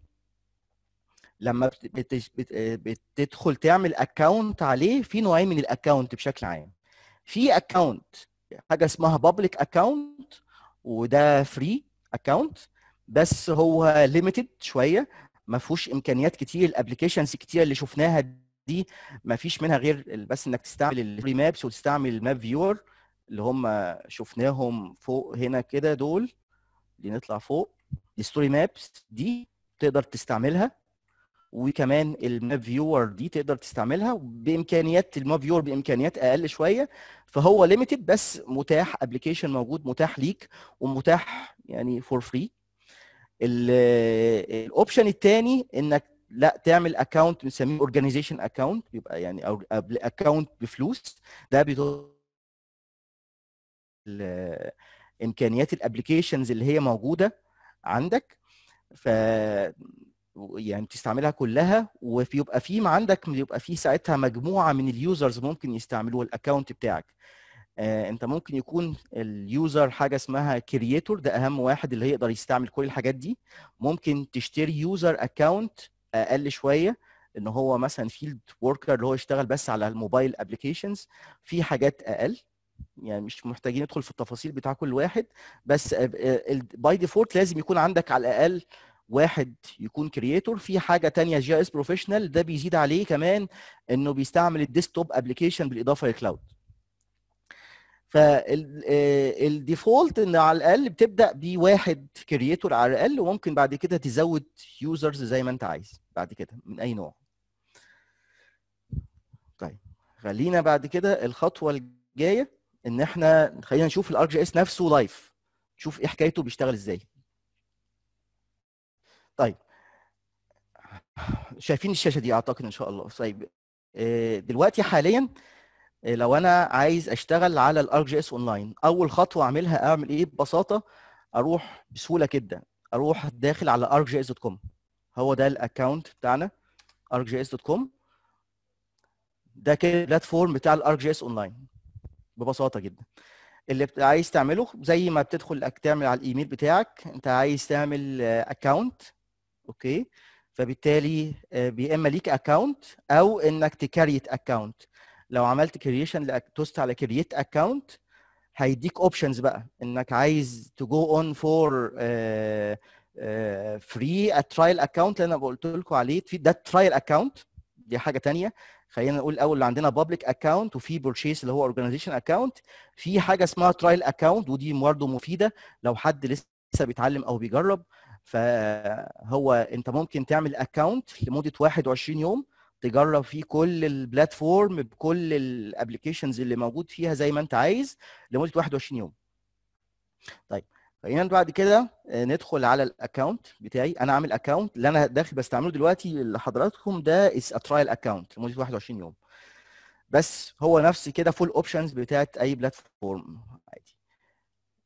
لما آه، بتدخل تعمل اكونت عليه في نوعين من الاكونت بشكل عام في اكونت حاجه اسمها بابليك اكونت وده فري اكونت بس هو ليميتد شويه ما فيهوش امكانيات كتير الابلكيشنز كتير اللي شفناها دي ما فيش منها غير بس انك تستعمل الفري مابس وتستعمل الماب فيور اللي هم شفناهم فوق هنا كده دول اللي نطلع فوق دي ستوري مابس دي تقدر تستعملها وكمان الماب فيور دي تقدر تستعملها بامكانيات الماب فيور بامكانيات اقل شويه فهو ليميتد بس متاح ابلكيشن موجود متاح ليك ومتاح يعني فور فري الاوبشن الثاني انك لا تعمل اكونت بنسميه اورجانيزيشن اكونت يبقى يعني اكونت بفلوس ده بيطلب امكانيات الابلكيشنز اللي هي موجوده عندك ف يعني بتستعملها كلها وبيبقى في عندك بيبقى في ساعتها مجموعه من اليوزرز ممكن يستعملوا الاكونت بتاعك آه انت ممكن يكون اليوزر حاجه اسمها كرييتور ده اهم واحد اللي هيقدر يستعمل كل الحاجات دي ممكن تشتري يوزر اكونت اقل شويه ان هو مثلا فيلد وركر اللي هو يشتغل بس على الموبايل ابلكيشنز في حاجات اقل يعني مش محتاجين ندخل في التفاصيل بتاع كل واحد بس باي آه، ديفولت لازم يكون عندك على الاقل واحد يكون كرييتور في حاجه تانية جي اس بروفيشنال ده بيزيد عليه كمان انه بيستعمل الديسكتوب ابلكيشن بالاضافه للكلاود فالديفولت آه، ان على الاقل بتبدا بواحد كرييتور على الاقل وممكن بعد كده تزود يوزرز زي ما انت عايز بعد كده من اي نوع طيب خلينا بعد كده الخطوه الجايه ان احنا خلينا نشوف الار جي اس نفسه لايف نشوف ايه حكايته بيشتغل ازاي طيب شايفين الشاشه دي اعتقد ان شاء الله طيب آه، دلوقتي حاليا آه، لو انا عايز اشتغل على الارك جي اس اونلاين اول خطوه اعملها اعمل ايه ببساطه اروح بسهوله جدا اروح داخل على ارك جي اس دوت كوم هو ده الاكونت بتاعنا ارك جي اس دوت كوم ده كده البلاتفورم بتاع الارك جي اس اونلاين ببساطه جدا اللي عايز تعمله زي ما بتدخل تعمل على الايميل بتاعك انت عايز تعمل آه، اكونت اوكي فبالتالي آه، يا اما ليك اكونت او انك تكريت اكونت لو عملت كريشن توست على كرييت اكونت هيديك اوبشنز بقى انك عايز تو جو اون فور فري ترايل اكونت اللي انا قلت لكم عليه ده ترايل اكونت دي حاجه ثانيه خلينا نقول الاول اللي عندنا بابليك اكونت وفي بورشيس اللي هو اورجانيزيشن اكونت في حاجه اسمها ترايل اكونت ودي برضه مفيده لو حد لسه بيتعلم او بيجرب فهو انت ممكن تعمل اكونت لمده 21 يوم تجرب فيه كل البلاتفورم بكل الابلكيشنز اللي موجود فيها زي ما انت عايز لمده 21 يوم طيب خلينا بعد كده آه، ندخل على الاكونت بتاعي انا عامل اكونت اللي انا داخل بستعمله دلوقتي لحضراتكم ده از ترايل اكونت لمده 21 يوم بس هو نفس كده فول اوبشنز بتاعت اي بلاتفورم عادي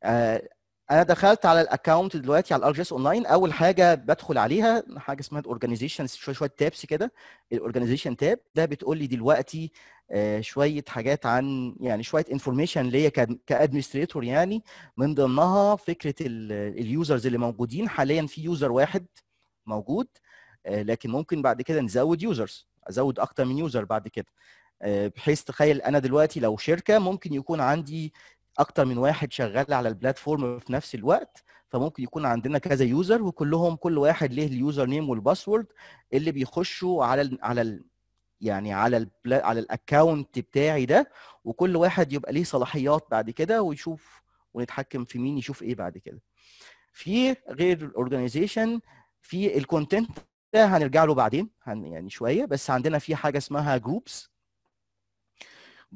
آه، انا دخلت على الاكونت دلوقتي على الار جي اس اونلاين اول حاجه بدخل عليها حاجه اسمها الاورجانيزيشن شويه شويه تابس كده الاورجانيزيشن تاب ده بتقول لي دلوقتي آه، شويه حاجات عن يعني شويه انفورميشن ليا كادمنستريتور يعني من ضمنها فكره اليوزرز اللي موجودين حاليا في يوزر واحد موجود آه، لكن ممكن بعد كده نزود يوزرز ازود اكتر من يوزر بعد كده آه، بحيث تخيل انا دلوقتي لو شركه ممكن يكون عندي اكتر من واحد شغال على البلاتفورم في نفس الوقت فممكن يكون عندنا كذا يوزر وكلهم كل واحد ليه اليوزر نيم والباسورد اللي بيخشوا على ال على ال يعني على الـ على الاكونت بتاعي ده وكل واحد يبقى ليه صلاحيات بعد كده ويشوف ونتحكم في مين يشوف ايه بعد كده في غير الاورجنايزيشن في الكونتنت ده هنرجع له بعدين يعني شويه بس عندنا في حاجه اسمها جروبس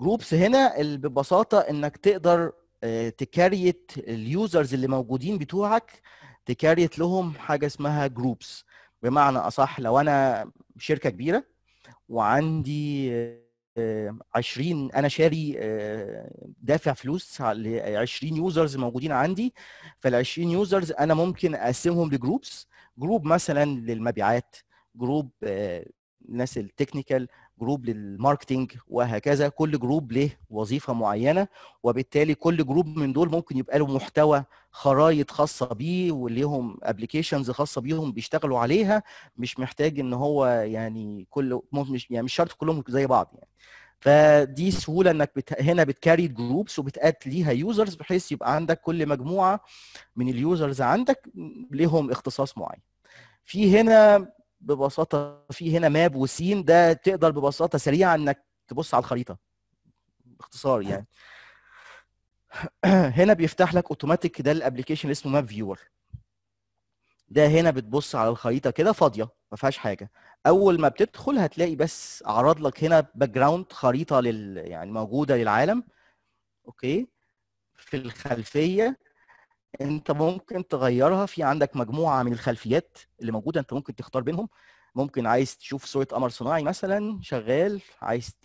جروبس هنا ببساطه انك تقدر آه، تكريت اليوزرز اللي موجودين بتوعك تكريت لهم حاجه اسمها جروبس بمعنى اصح لو انا شركه كبيره وعندي 20 آه، انا شاري آه، دافع فلوس ل 20 يوزرز موجودين عندي فال 20 يوزرز انا ممكن اقسمهم لجروبس جروب مثلا للمبيعات جروب ناس التكنيكال جروب للماركتنج وهكذا كل جروب له وظيفه معينه وبالتالي كل جروب من دول ممكن يبقى له محتوى خرايط خاصه بيه وليهم ابلكيشنز خاصه بيهم بيشتغلوا عليها مش محتاج ان هو يعني كل مش يعني مش شرط كلهم زي بعض يعني فدي سهوله انك بت... هنا بتكاري جروبس وبتقات ليها يوزرز بحيث يبقى عندك كل مجموعه من اليوزرز عندك لهم اختصاص معين في هنا ببساطه في هنا ماب وسين ده تقدر ببساطه سريعه انك تبص على الخريطه باختصار يعني [CLEARS THROAT] هنا بيفتح لك اوتوماتيك ده الابلكيشن اللي اسمه ماب فيور ده هنا بتبص على الخريطه كده فاضيه ما فيهاش حاجه اول ما بتدخل هتلاقي بس عرض لك هنا باك جراوند خريطه لل يعني موجوده للعالم اوكي في الخلفيه انت ممكن تغيرها في عندك مجموعه من الخلفيات اللي موجوده انت ممكن تختار بينهم ممكن عايز تشوف صوره قمر صناعي مثلا شغال عايز ت...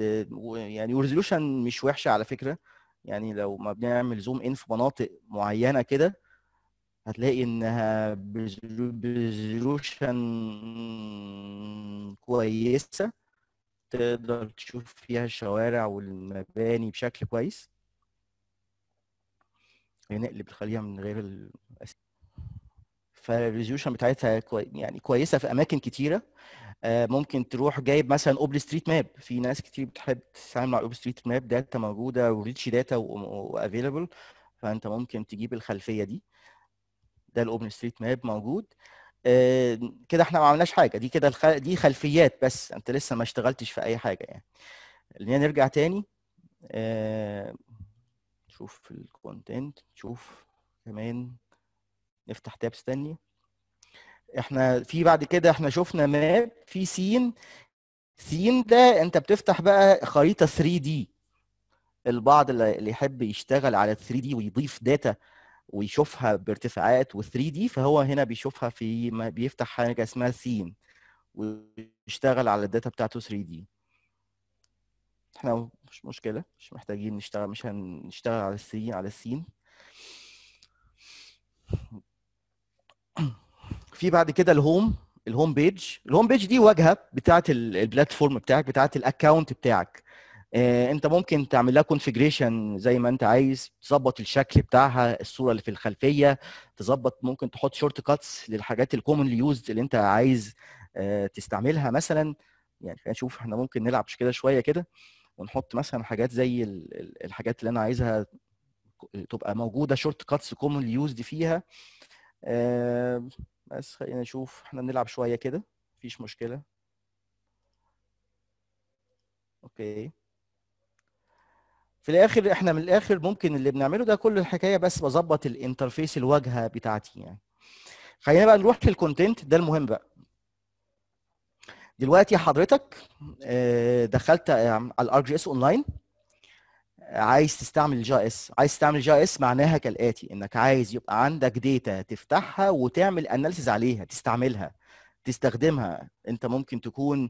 يعني ريزولوشن مش وحشه على فكره يعني لو ما بنعمل زوم ان في مناطق معينه كده هتلاقي انها بريزولوشن كويسه تقدر تشوف فيها الشوارع والمباني بشكل كويس يعني نقلب الخليه من غير الاسيد فالريزوليوشن بتاعتها كوي يعني كويسه في اماكن كتيره آه، ممكن تروح جايب مثلا اوبل ستريت ماب في ناس كتير بتحب تتعامل مع اوبل ستريت ماب داتا موجوده وريتش داتا وافيلبل فانت ممكن تجيب الخلفيه دي ده الاوبن ستريت ماب موجود آه، كده احنا ما عملناش حاجه دي كده الخ... دي خلفيات بس انت لسه ما اشتغلتش في اي حاجه يعني نرجع تاني آه، نشوف الكونتنت نشوف كمان نفتح تابس تانية احنا في بعد كده احنا شفنا ماب في سين سين ده انت بتفتح بقى خريطة 3 دي البعض اللي يحب يشتغل على 3 دي ويضيف داتا ويشوفها بارتفاعات و 3 دي فهو هنا بيشوفها في بيفتح حاجه اسمها سين ويشتغل على الداتا بتاعته 3 دي احنا مش مشكله مش محتاجين نشتغل مش هنشتغل على السين على السين في بعد كده الهوم الهوم بيج الهوم بيج دي واجهه بتاعه البلاتفورم بتاعك بتاعه الاكونت بتاعك آه، انت ممكن تعمل لها كونفيجريشن زي ما انت عايز تظبط الشكل بتاعها الصوره اللي في الخلفيه تظبط ممكن تحط شورت كاتس للحاجات الكومنلي يوزد اللي انت عايز آه، تستعملها مثلا يعني خلينا نشوف احنا ممكن نلعب كده شويه كده ونحط مثلا حاجات زي الحاجات اللي انا عايزها تبقى موجوده شورت كاتس كومن يوزد فيها آه، بس خلينا نشوف احنا بنلعب شويه كده مفيش مشكله اوكي في الاخر احنا من الاخر ممكن اللي بنعمله ده كل الحكايه بس بظبط الانترفيس الواجهه بتاعتي يعني خلينا بقى نروح للكونتنت ده المهم بقى دلوقتي حضرتك آه، دخلت آه، على الار جي اس اونلاين عايز تستعمل جا اس عايز تستعمل جا اس معناها كالاتي انك عايز يبقى عندك داتا تفتحها وتعمل اناليسز عليها تستعملها تستخدمها انت ممكن تكون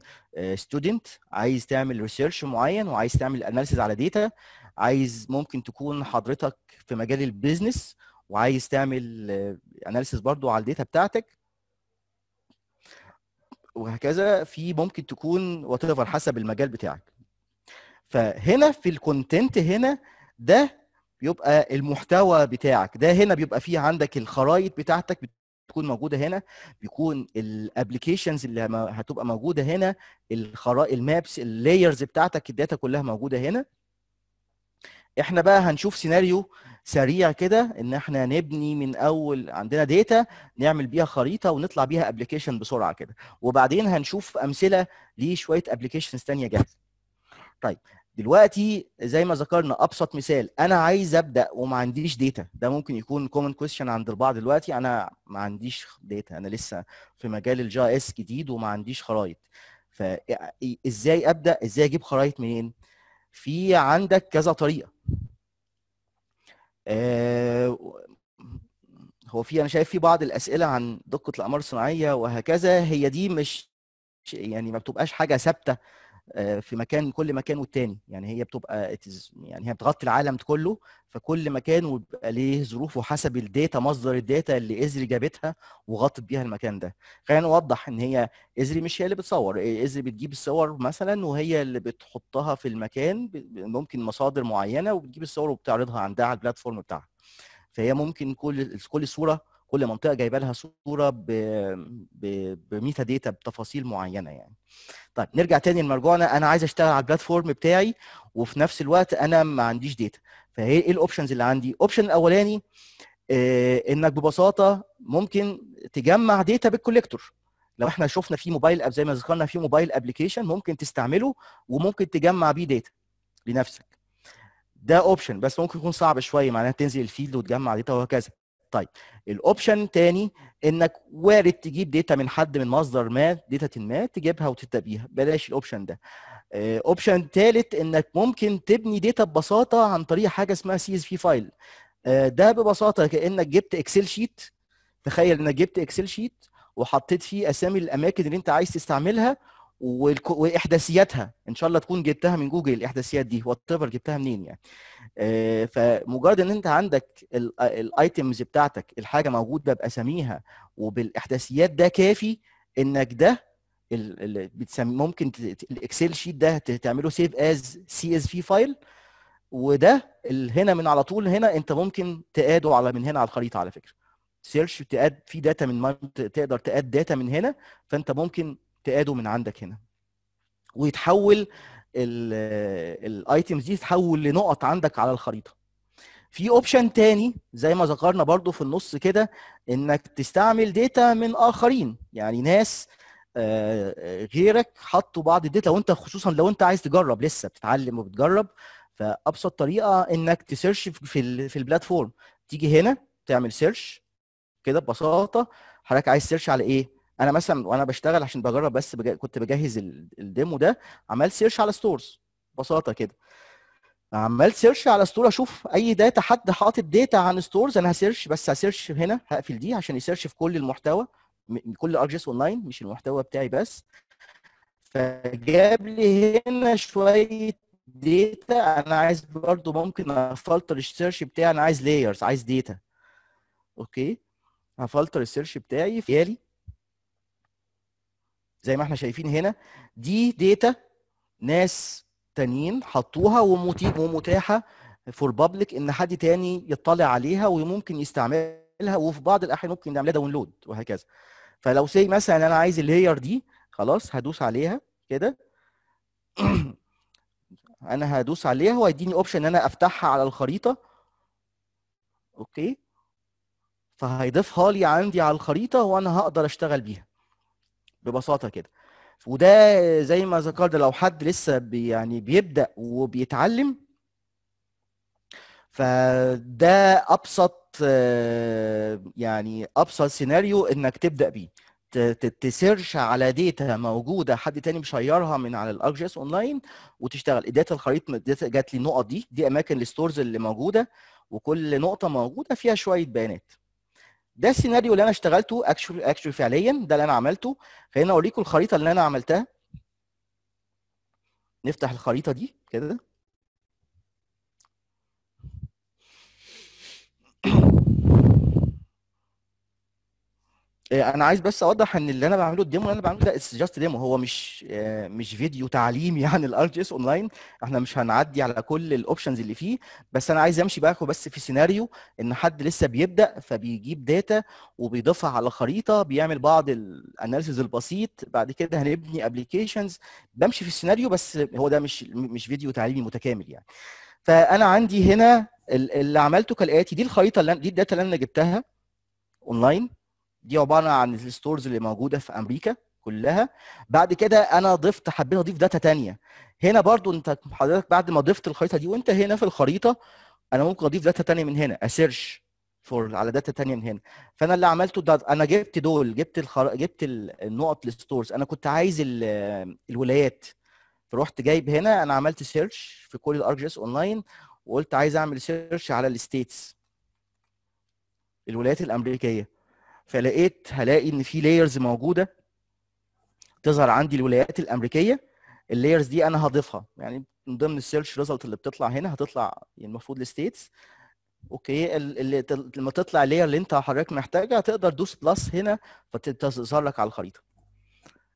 ستودنت آه، عايز تعمل ريسيرش معين وعايز تعمل اناليسز على داتا عايز ممكن تكون حضرتك في مجال البيزنس وعايز تعمل اناليسز برضو على الداتا بتاعتك وهكذا في ممكن تكون وات حسب المجال بتاعك فهنا في الكونتنت هنا ده بيبقى المحتوى بتاعك ده هنا بيبقى فيه عندك الخرائط بتاعتك بتكون موجوده هنا بيكون الابلكيشنز اللي هتبقى موجوده هنا الخرائط المابس اللايرز بتاعتك الداتا كلها موجوده هنا احنا بقى هنشوف سيناريو سريع كده ان احنا نبني من اول عندنا داتا نعمل بيها خريطه ونطلع بيها ابلكيشن بسرعه كده وبعدين هنشوف امثله لشويه ابلكيشنز ثانيه جاهزه طيب دلوقتي زي ما ذكرنا ابسط مثال انا عايز ابدا وما عنديش داتا ده ممكن يكون كومن كويستشن عند البعض دلوقتي انا ما عنديش داتا انا لسه في مجال الجي اس جديد وما عنديش خرايط فازاي ابدا ازاي اجيب خرايط منين في عندك كذا طريقه آه، هو في انا شايف في بعض الاسئله عن دقه الاعمار الصناعيه وهكذا هي دي مش يعني ما بتبقاش حاجه ثابته آه، في مكان كل مكان والتاني يعني هي بتبقى يعني هي بتغطي العالم كله فكل مكان ويبقى ليه ظروفه حسب الداتا مصدر الداتا اللي ازري جابتها وغطت بيها المكان ده خلينا نوضح ان هي ازري مش هي اللي بتصور ازري بتجيب الصور مثلا وهي اللي بتحطها في المكان ممكن مصادر معينه وبتجيب الصور وبتعرضها عندها على البلاتفورم بتاعها فهي ممكن كل كل صوره كل منطقه جايبه لها صوره ب... ب... بميتا داتا بتفاصيل معينه يعني طيب نرجع تاني لمرجوعنا انا عايز اشتغل على البلاتفورم بتاعي وفي نفس الوقت انا ما عنديش داتا فهي ايه الاوبشنز اللي عندي الاوبشن الاولاني آه، انك ببساطه ممكن تجمع داتا بالكوليكتور لو احنا شفنا في موبايل اب زي ما ذكرنا في موبايل ابلكيشن ممكن تستعمله وممكن تجمع بيه داتا لنفسك ده اوبشن بس ممكن يكون صعب شويه معناها تنزل الفيلد وتجمع داتا وهكذا طيب الاوبشن تاني انك وارد تجيب داتا من حد من مصدر ما داتا ما تجيبها وتبدا بيها بلاش الاوبشن ده اوبشن آه، تالت انك ممكن تبني داتا ببساطه عن طريق حاجه اسمها سي اس في فايل ده ببساطه كانك جبت اكسل شيت تخيل انك جبت اكسل شيت وحطيت فيه اسامي الاماكن اللي انت عايز تستعملها واحداثياتها ان شاء الله تكون جبتها من جوجل الاحداثيات دي وات جبتها منين يعني آه، فمجرد ان انت عندك الايتمز بتاعتك الحاجه موجوده باساميها وبالاحداثيات ده كافي انك ده اللي بتسمي ممكن الاكسل شيت ده تعمله سيف از سي اس في فايل وده هنا من على طول هنا انت ممكن تقاده على من هنا على الخريطه على فكره سيرش تقاد في داتا من تقدر تقاد داتا من هنا فانت ممكن تقاده من عندك هنا ويتحول الايتمز دي تتحول لنقط عندك على الخريطه في اوبشن تاني زي ما ذكرنا برضو في النص كده انك تستعمل داتا من اخرين يعني ناس آه، آه، غيرك حطوا بعض الداتا وانت خصوصا لو انت عايز تجرب لسه بتتعلم وبتجرب فابسط طريقه انك تسيرش في في البلاتفورم تيجي هنا تعمل سيرش كده ببساطه حضرتك عايز سيرش على ايه انا مثلا وانا بشتغل عشان بجرب بس بجا... كنت بجهز الديمو ده عمال سيرش على ستورز ببساطه كده عمال سيرش على ستور اشوف اي داتا حد حاطط داتا عن ستورز انا هسيرش بس هسيرش هنا هقفل دي عشان يسيرش في كل المحتوى كل ارجس اونلاين مش المحتوى بتاعي بس فجاب لي هنا شويه داتا انا عايز برضو ممكن افلتر السيرش بتاعي انا عايز لايرز عايز داتا اوكي هفلتر السيرش بتاعي في يالي زي ما احنا شايفين هنا دي داتا ناس تانيين حطوها ومتاحه فور بابليك ان حد تاني يطلع عليها وممكن يستعملها وفي بعض الاحيان ممكن نعملها داونلود وهكذا فلو سي مثلا انا عايز اللاير دي خلاص هدوس عليها كده [CLEARS THROAT] انا هدوس عليها وهيديني اوبشن ان انا افتحها على الخريطه اوكي فهيضيفها لي عندي على الخريطه وانا هقدر اشتغل بيها ببساطه كده وده زي ما ذكرت لو حد لسه بي يعني بيبدا وبيتعلم فده ابسط آه، يعني ابسط سيناريو انك تبدا بيه تسيرش على ديتا موجوده حد تاني مشيرها من على الارك جي اس اونلاين وتشتغل الداتا الخريطه الداتا جات لي النقط دي دي اماكن الستورز اللي موجوده وكل نقطه موجوده فيها شويه بيانات ده السيناريو اللي انا اشتغلته اكشولي اكشولي فعليا ده اللي انا عملته خليني اوريكم الخريطه اللي انا عملتها نفتح الخريطه دي كده آه، انا عايز بس اوضح ان اللي انا بعمله الديمو اللي انا بعمله ده اتس جاست ديمو هو مش آه، مش فيديو تعليمي عن الار جي اس اونلاين احنا مش هنعدي على كل الاوبشنز اللي فيه بس انا عايز امشي بقى بس في سيناريو ان حد لسه بيبدا فبيجيب داتا وبيضيفها على خريطه بيعمل بعض الاناليسز البسيط بعد كده هنبني ابلكيشنز بمشي في السيناريو بس هو ده مش مش فيديو تعليمي متكامل يعني فانا عندي هنا اللي عملته كالاتي دي الخريطه اللي دي الداتا اللي انا جبتها اونلاين دي عباره عن الستورز اللي موجوده في امريكا كلها بعد كده انا ضفت حبيت اضيف داتا ثانيه هنا برضو انت حضرتك بعد ما ضفت الخريطه دي وانت هنا في الخريطه انا ممكن اضيف داتا ثانيه من هنا اسيرش فور على داتا ثانيه من هنا فانا اللي عملته ده انا جبت دول جبت الخر... جبت النقط الستورز انا كنت عايز الولايات فروحت جايب هنا انا عملت سيرش في كل الارك جي اونلاين وقلت عايز اعمل سيرش على الستيتس الولايات الامريكيه فلقيت هلاقي ان في لايرز موجوده تظهر عندي الولايات الامريكيه اللايرز دي انا هضيفها يعني من ضمن السيرش ريزلت اللي بتطلع هنا هتطلع يعني المفروض الستيتس اوكي اللي لما تطلع اللاير اللي انت حضرتك محتاجها تقدر تدوس بلس هنا فتظهر لك على الخريطه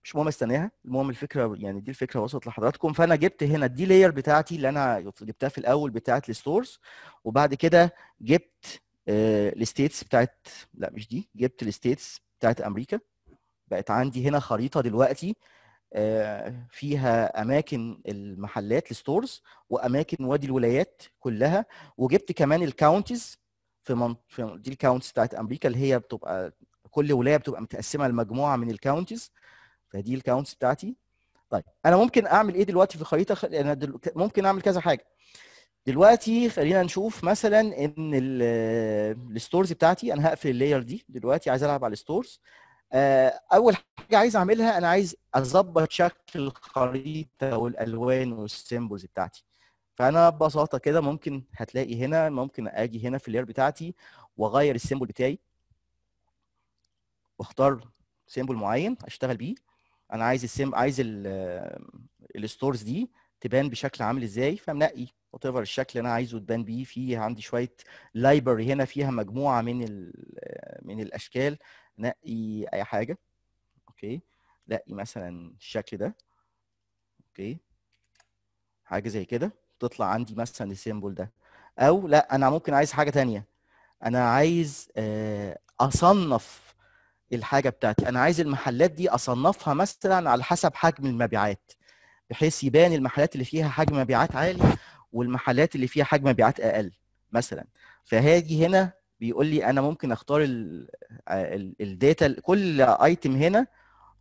مش مهم استناها المهم الفكره يعني دي الفكره وصلت لحضراتكم فانا جبت هنا دي لاير بتاعتي اللي انا جبتها في الاول بتاعت الستورز وبعد كده جبت آه، الستيتس بتاعت لا مش دي جبت الستيتس بتاعت امريكا بقت عندي هنا خريطه دلوقتي آه، فيها اماكن المحلات الستورز واماكن وادي الولايات كلها وجبت كمان الكاونتيز في, من... في دي الكاونتيز بتاعت امريكا اللي هي بتبقى كل ولايه بتبقى متقسمه لمجموعه من الكاونتيز فدي الكاونتيز بتاعتي طيب انا ممكن اعمل ايه دلوقتي في الخريطه انا دل... ممكن اعمل كذا حاجه دلوقتي خلينا نشوف مثلا ان آه، الستورز بتاعتي انا هقفل اللاير دي دلوقتي عايز العب على الستورز آه، اول حاجه عايز اعملها انا عايز اظبط شكل الخريطه والالوان والسيمبلز بتاعتي فانا ببساطه كده ممكن هتلاقي هنا ممكن اجي هنا في اللاير بتاعتي واغير السيمبل بتاعي واختار سيمبل معين اشتغل بيه انا عايز السيم عايز آه، الستورز دي تبان بشكل عامل ازاي فمنقي وات ايفر الشكل اللي انا عايزه تبان بيه في عندي شويه لايبرري هنا فيها مجموعه من آه، من الاشكال نقي اي حاجه اوكي نقي مثلا الشكل ده اوكي حاجه زي كده تطلع عندي مثلا السيمبل ده او لا انا ممكن عايز حاجه ثانيه انا عايز آه، اصنف الحاجه بتاعتي انا عايز المحلات دي اصنفها مثلا على حسب حجم المبيعات بحيث يبان المحلات اللي فيها حجم مبيعات عالي والمحلات اللي فيها حجم مبيعات اقل مثلا فهاجي هنا بيقول لي انا ممكن اختار آه، الداتا كل ايتم هنا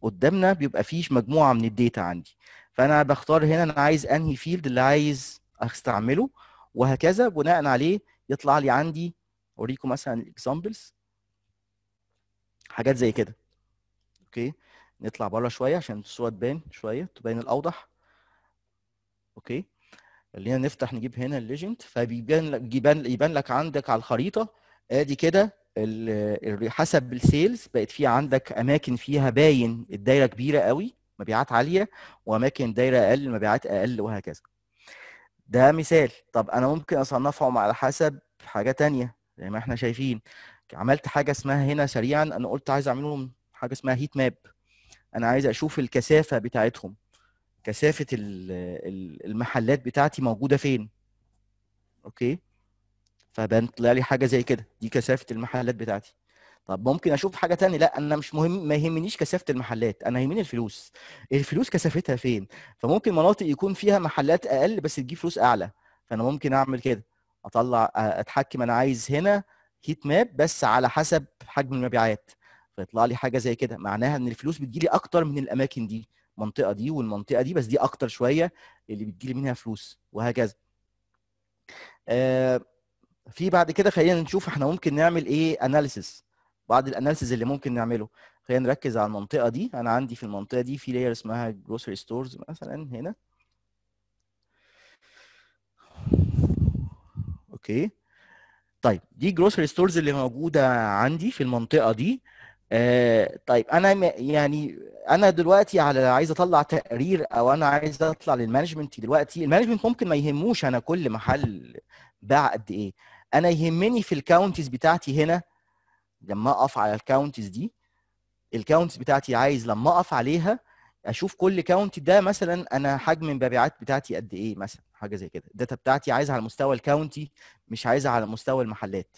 قدامنا بيبقى فيه مجموعه من الداتا عندي فانا بختار هنا انا عايز انهي فيلد اللي عايز استعمله وهكذا بناء عليه يطلع لي عندي اوريكم مثلا الاكزامبلز حاجات زي كده اوكي نطلع بره شويه عشان الصوره تبان شويه تبان الاوضح اوكي خلينا نفتح نجيب هنا الليجند فبيبان لك يبان يبان لك عندك على الخريطه ادي كده حسب السيلز بقت في عندك اماكن فيها باين الدايره كبيره قوي مبيعات عاليه واماكن دايره اقل مبيعات اقل وهكذا ده مثال طب انا ممكن اصنفهم على حسب حاجه ثانيه زي ما احنا شايفين عملت حاجه اسمها هنا سريعا انا قلت عايز اعملهم حاجه اسمها هيت ماب انا عايز اشوف الكثافه بتاعتهم كثافه المحلات بتاعتي موجوده فين اوكي فبان طلع لي حاجه زي كده دي كثافه المحلات بتاعتي طب ممكن اشوف حاجه تانية لا انا مش مهم ما يهمنيش كثافه المحلات انا يهمني الفلوس الفلوس كثافتها فين فممكن مناطق يكون فيها محلات اقل بس تجيب فلوس اعلى فانا ممكن اعمل كده اطلع اتحكم انا عايز هنا هيت ماب بس على حسب حجم المبيعات فيطلع لي حاجه زي كده معناها ان الفلوس بتجيلي اكتر من الاماكن دي المنطقه دي والمنطقه دي بس دي اكتر شويه اللي بتجيلي منها فلوس وهكذا آه في بعد كده خلينا نشوف احنا ممكن نعمل ايه اناليسيس بعض الاناليسيز اللي ممكن نعمله خلينا نركز على المنطقه دي انا عندي في المنطقه دي في لاير اسمها جروسري ستورز مثلا هنا اوكي طيب دي جروسري ستورز اللي موجوده عندي في المنطقه دي آه، طيب انا يعني انا دلوقتي على عايز اطلع تقرير او انا عايز اطلع للمانجمنت دلوقتي المانجمنت ممكن ما يهموش انا كل محل باع قد ايه انا يهمني في الكاونتيز بتاعتي هنا لما اقف على الكاونتيز دي الكاونتيز بتاعتي عايز لما اقف عليها اشوف كل كاونتي ده مثلا انا حجم المبيعات بتاعتي قد ايه مثلا حاجه زي كده الداتا بتاعتي عايزها على مستوى الكاونتي مش عايزها على مستوى المحلات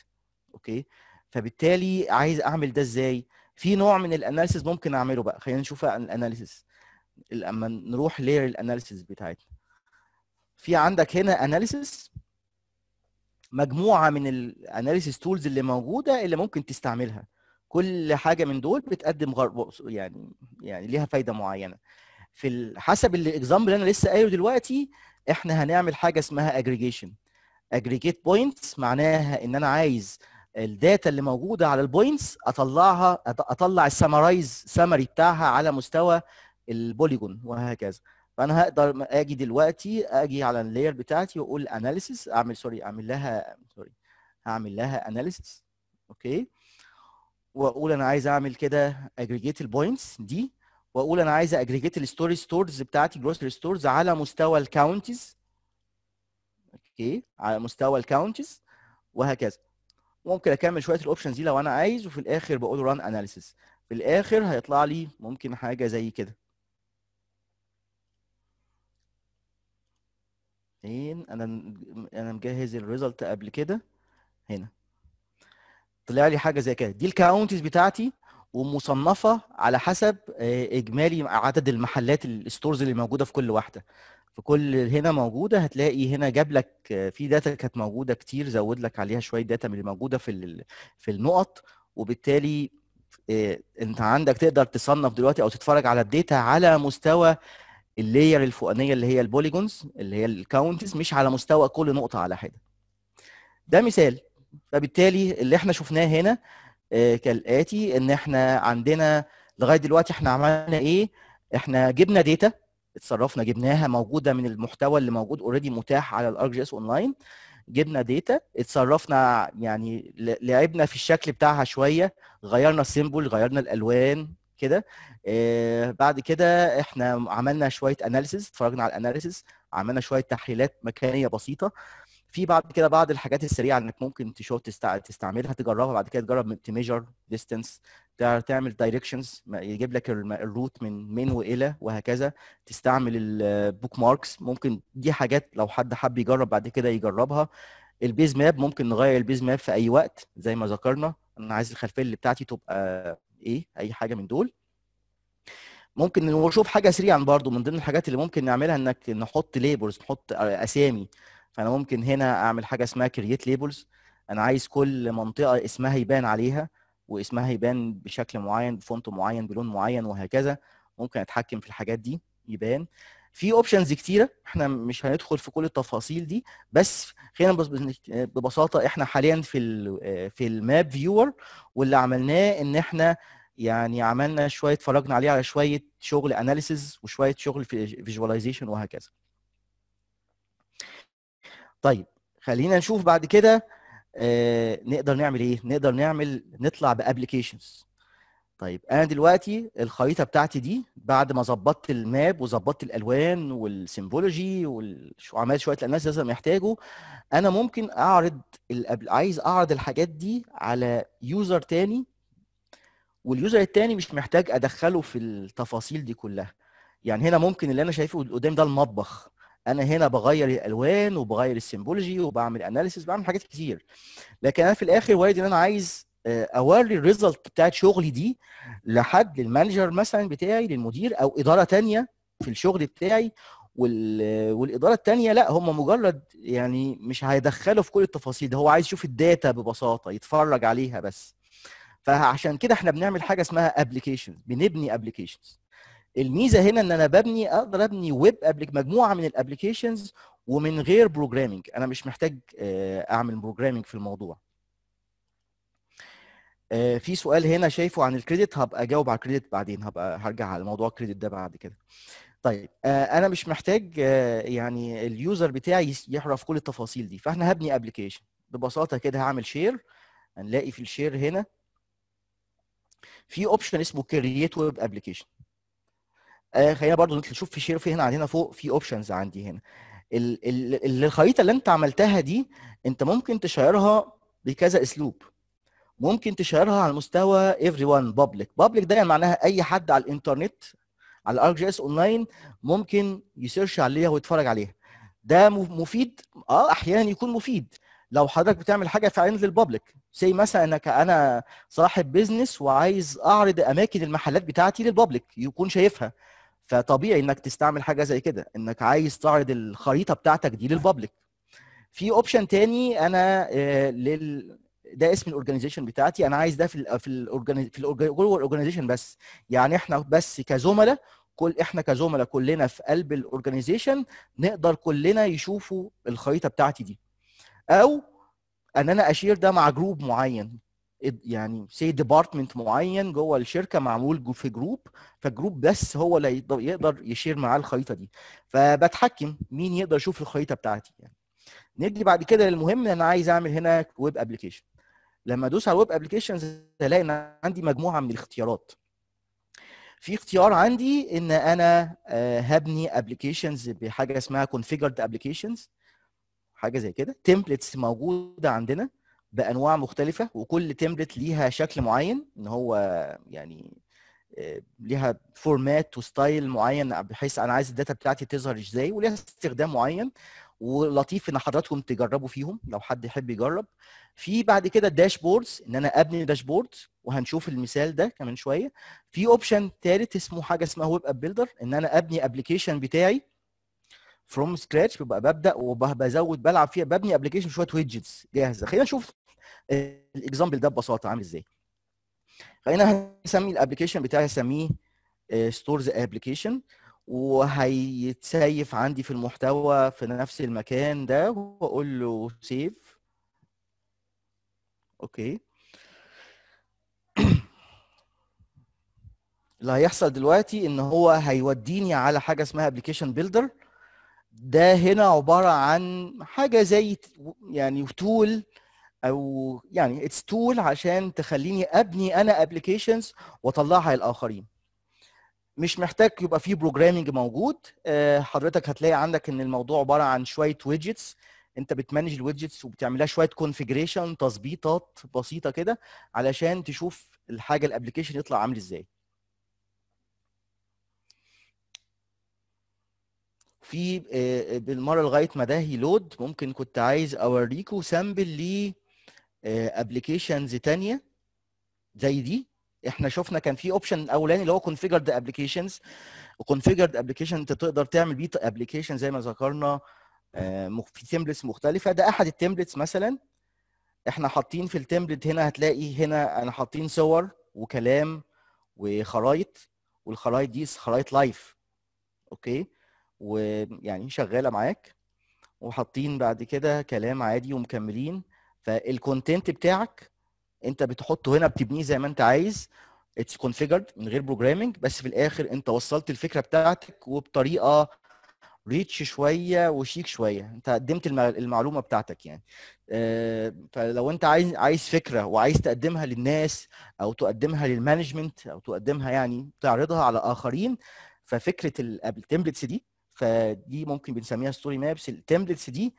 اوكي فبالتالي عايز اعمل ده ازاي في نوع من الاناليسيس ممكن اعمله بقى خلينا نشوف الاناليسيس اما نروح لير الاناليسيس بتاعتنا في عندك هنا اناليسيس مجموعه من الاناليسيس تولز اللي موجوده اللي ممكن تستعملها كل حاجه من دول بتقدم غرب يعني يعني ليها فايده معينه في حسب الاكزامبل اللي انا لسه قايله دلوقتي احنا هنعمل حاجه اسمها اجريجيشن اجريجيت بوينتس معناها ان انا عايز الداتا اللي موجوده على البوينتس اطلعها اطلع السمرايز سمري بتاعها على مستوى البوليجون وهكذا فانا هقدر اجي دلوقتي اجي على اللاير بتاعتي واقول اناليسيس اعمل سوري اعمل لها سوري هعمل لها اناليسيس اوكي واقول انا عايز اعمل كده اجريجيت البوينتس دي واقول انا عايز اجريجيت الستوري ستورز بتاعتي جروسري ستورز على مستوى الكاونتيز اوكي على مستوى الكاونتيز وهكذا ممكن اكمل شويه الاوبشنز دي لو انا عايز وفي الاخر بقول له ران اناليسيس في الاخر هيطلع لي ممكن حاجه زي كده فين انا انا مجهز الريزلت قبل كده هنا طلع لي حاجه زي كده دي الكاونتيز بتاعتي ومصنفه على حسب آه، اجمالي عدد المحلات الستورز اللي موجوده في كل واحده في كل هنا موجوده هتلاقي هنا جاب لك في داتا كانت موجوده كتير زود لك عليها شويه داتا من اللي موجوده في في النقط وبالتالي آه، انت عندك تقدر تصنف دلوقتي او تتفرج على الداتا على مستوى اللاير الفوقانيه اللي هي البوليجونز اللي هي الكاونتس مش على مستوى كل نقطه على حده ده مثال فبالتالي اللي احنا شفناه هنا آه، كالاتي ان احنا عندنا لغايه دلوقتي احنا عملنا ايه احنا جبنا داتا اتصرفنا جبناها موجوده من المحتوى اللي موجود اوريدي متاح على الارك جي اس اونلاين جبنا داتا اتصرفنا يعني لعبنا في الشكل بتاعها شويه غيرنا السيمبل غيرنا الالوان كده إيه بعد كده احنا عملنا شويه اناليسيز اتفرجنا على الاناليسيز عملنا شويه تحليلات مكانيه بسيطه في بعد كده بعض الحاجات السريعه انك ممكن تشو تستعملها تجربها بعد كده تجرب تميجر ديستنس تعمل دايركشنز يجيب لك الروت من من والى وهكذا تستعمل البوك ماركس ممكن دي حاجات لو حد حب يجرب بعد كده يجربها البيز ماب ممكن نغير البيز ماب في اي وقت زي ما ذكرنا انا عايز الخلفيه اللي بتاعتي تبقى ايه اي حاجه من دول ممكن نشوف حاجه سريعا برضو من ضمن الحاجات اللي ممكن نعملها انك نحط ليبرز نحط اسامي فانا ممكن هنا اعمل حاجه اسمها كرييت ليبلز انا عايز كل منطقه اسمها يبان عليها واسمها يبان بشكل معين بفونت معين بلون معين وهكذا ممكن اتحكم في الحاجات دي يبان في اوبشنز كتيره احنا مش هندخل في كل التفاصيل دي بس خلينا بس ببساطه احنا حاليا في في الماب فيور واللي عملناه ان احنا يعني عملنا شويه اتفرجنا عليه على شويه شغل اناليسز وشويه شغل في فيجواليزيشن وهكذا طيب خلينا نشوف بعد كده آه نقدر نعمل ايه نقدر نعمل نطلع بابلكيشنز طيب انا دلوقتي الخريطه بتاعتي دي بعد ما ظبطت الماب وظبطت الالوان والسيمبولوجي وعملت شويه الناس لازم يحتاجوا انا ممكن اعرض عايز اعرض الحاجات دي على يوزر تاني واليوزر التاني مش محتاج ادخله في التفاصيل دي كلها يعني هنا ممكن اللي انا شايفه قدام ده المطبخ انا هنا بغير الالوان وبغير السيمبولوجي وبعمل اناليسيس بعمل حاجات كتير لكن انا في الاخر وارد ان انا عايز آه، اوري الريزلت بتاعت شغلي دي لحد للمانجر مثلا بتاعي للمدير او اداره تانية في الشغل بتاعي والاداره التانية لا هم مجرد يعني مش هيدخلوا في كل التفاصيل ده هو عايز يشوف الداتا ببساطه يتفرج عليها بس فعشان كده احنا بنعمل حاجه اسمها ابلكيشنز بنبني ابلكيشنز الميزه هنا ان انا ببني اقدر ابني ويب مجموعه من الابلكيشنز ومن غير بروجرامنج انا مش محتاج آه، اعمل بروجرامنج في الموضوع آه، في سؤال هنا شايفه عن الكريدت هبقى اجاوب على الكريدت بعدين هبقى هرجع على موضوع الكريدت ده بعد كده طيب آه، انا مش محتاج يعني اليوزر بتاعي يحرف كل التفاصيل دي فاحنا هبني ابلكيشن ببساطه كده هعمل شير هنلاقي في الشير هنا في اوبشن اسمه كرييت ويب ابلكيشن آه خلينا برضو نشوف في شير في هنا عندنا فوق في اوبشنز عندي هنا الخريطه اللي انت عملتها دي انت ممكن تشيرها بكذا اسلوب ممكن تشيرها على مستوى everyone public public ده يعني معناها اي حد على الانترنت على الار جي اس اونلاين ممكن يسيرش عليها ويتفرج عليها ده مفيد اه احيانا يكون مفيد لو حضرتك بتعمل حاجه فعلا للبابليك زي مثلا انك انا صاحب بيزنس وعايز اعرض اماكن المحلات بتاعتي للبابليك يكون شايفها فطبيعي انك تستعمل حاجه زي كده انك عايز تعرض الخريطه بتاعتك دي للبابليك في اوبشن تاني انا آه، لل ده اسم الاورجانيزيشن بتاعتي انا عايز ده في الـ في ال في جوه بس يعني احنا بس كزملاء كل احنا كزملاء كلنا في قلب الاورجانيزيشن نقدر كلنا يشوفوا الخريطه بتاعتي دي او ان انا اشير ده مع جروب معين يعني سي ديبارتمنت معين جوه الشركه معمول في جروب فالجروب بس هو اللي يقدر يشير معاه الخريطه دي فبتحكم مين يقدر يشوف الخريطه بتاعتي يعني نيجي بعد كده للمهم انا عايز اعمل هنا ويب ابلكيشن لما ادوس على الويب ابلكيشنز الاقي ان عندي مجموعه من الاختيارات في اختيار عندي ان انا آه، هبني ابلكيشنز بحاجه اسمها كونفيجرد ابلكيشنز حاجه زي كده تمبلتس موجوده عندنا بانواع مختلفه وكل تمبلت ليها شكل معين ان هو يعني آه، ليها فورمات وستايل معين بحيث انا عايز الداتا بتاعتي تظهر ازاي وليها استخدام معين ولطيف ان حضراتكم تجربوا فيهم لو حد يحب يجرب في بعد كده الداشبوردز ان انا ابني داشبورد وهنشوف المثال ده كمان شويه في اوبشن ثالث اسمه حاجه اسمها ويب اب بيلدر ان انا ابني ابلكيشن بتاعي فروم سكراتش ببقى ببدا وبزود بلعب فيها ببني ابلكيشن شويه ويدجتس جاهزه خلينا نشوف الاكزامبل ده ببساطه عامل ازاي خلينا هنسمي الابلكيشن بتاعي هسميه ستورز آه، ابلكيشن وهيتسيف عندي في المحتوى في نفس المكان ده واقول له سيف اوكي [CLEARS THROAT] اللي هيحصل دلوقتي ان هو هيوديني على حاجه اسمها ابلكيشن بيلدر ده هنا عباره عن حاجه زي يعني تول او يعني اتس تول عشان تخليني ابني انا ابلكيشنز واطلعها للاخرين مش محتاج يبقى في بروجرامنج موجود آه، حضرتك هتلاقي عندك ان الموضوع عباره عن شويه ويدجتس انت بتمانج الويدجتس وبتعملها شويه كونفيجريشن تظبيطات بسيطه كده علشان تشوف الحاجه الابلكيشن يطلع عامل ازاي في آه، آه، بالمره لغايه ما ده يلود ممكن كنت عايز اوريكم سامبل ابلكيشنز آه، ثانيه زي دي احنا شفنا كان في اوبشن الاولاني اللي هو كونفيجرد ابلكيشنز كونفيجرد ابلكيشن انت تقدر تعمل بيه ابلكيشن زي ما ذكرنا آه، في تمبلتس مختلفه ده احد التمبلتس مثلا احنا حاطين في التمبلت هنا هتلاقي هنا انا حاطين صور وكلام وخرايط والخرايط دي خرايط لايف اوكي ويعني شغاله معاك وحاطين بعد كده كلام عادي ومكملين فالكونتنت بتاعك انت بتحطه هنا بتبنيه زي ما انت عايز اتس كونفيجرد من غير بروجرامنج بس في الاخر انت وصلت الفكره بتاعتك وبطريقه ريتش شويه وشيك شويه انت قدمت المعلومه بتاعتك يعني آه، فلو انت عايز عايز فكره وعايز تقدمها للناس او تقدمها للمانجمنت او تقدمها يعني تعرضها على اخرين ففكره التمبلتس دي فدي ممكن بنسميها ستوري مابس التمبلتس دي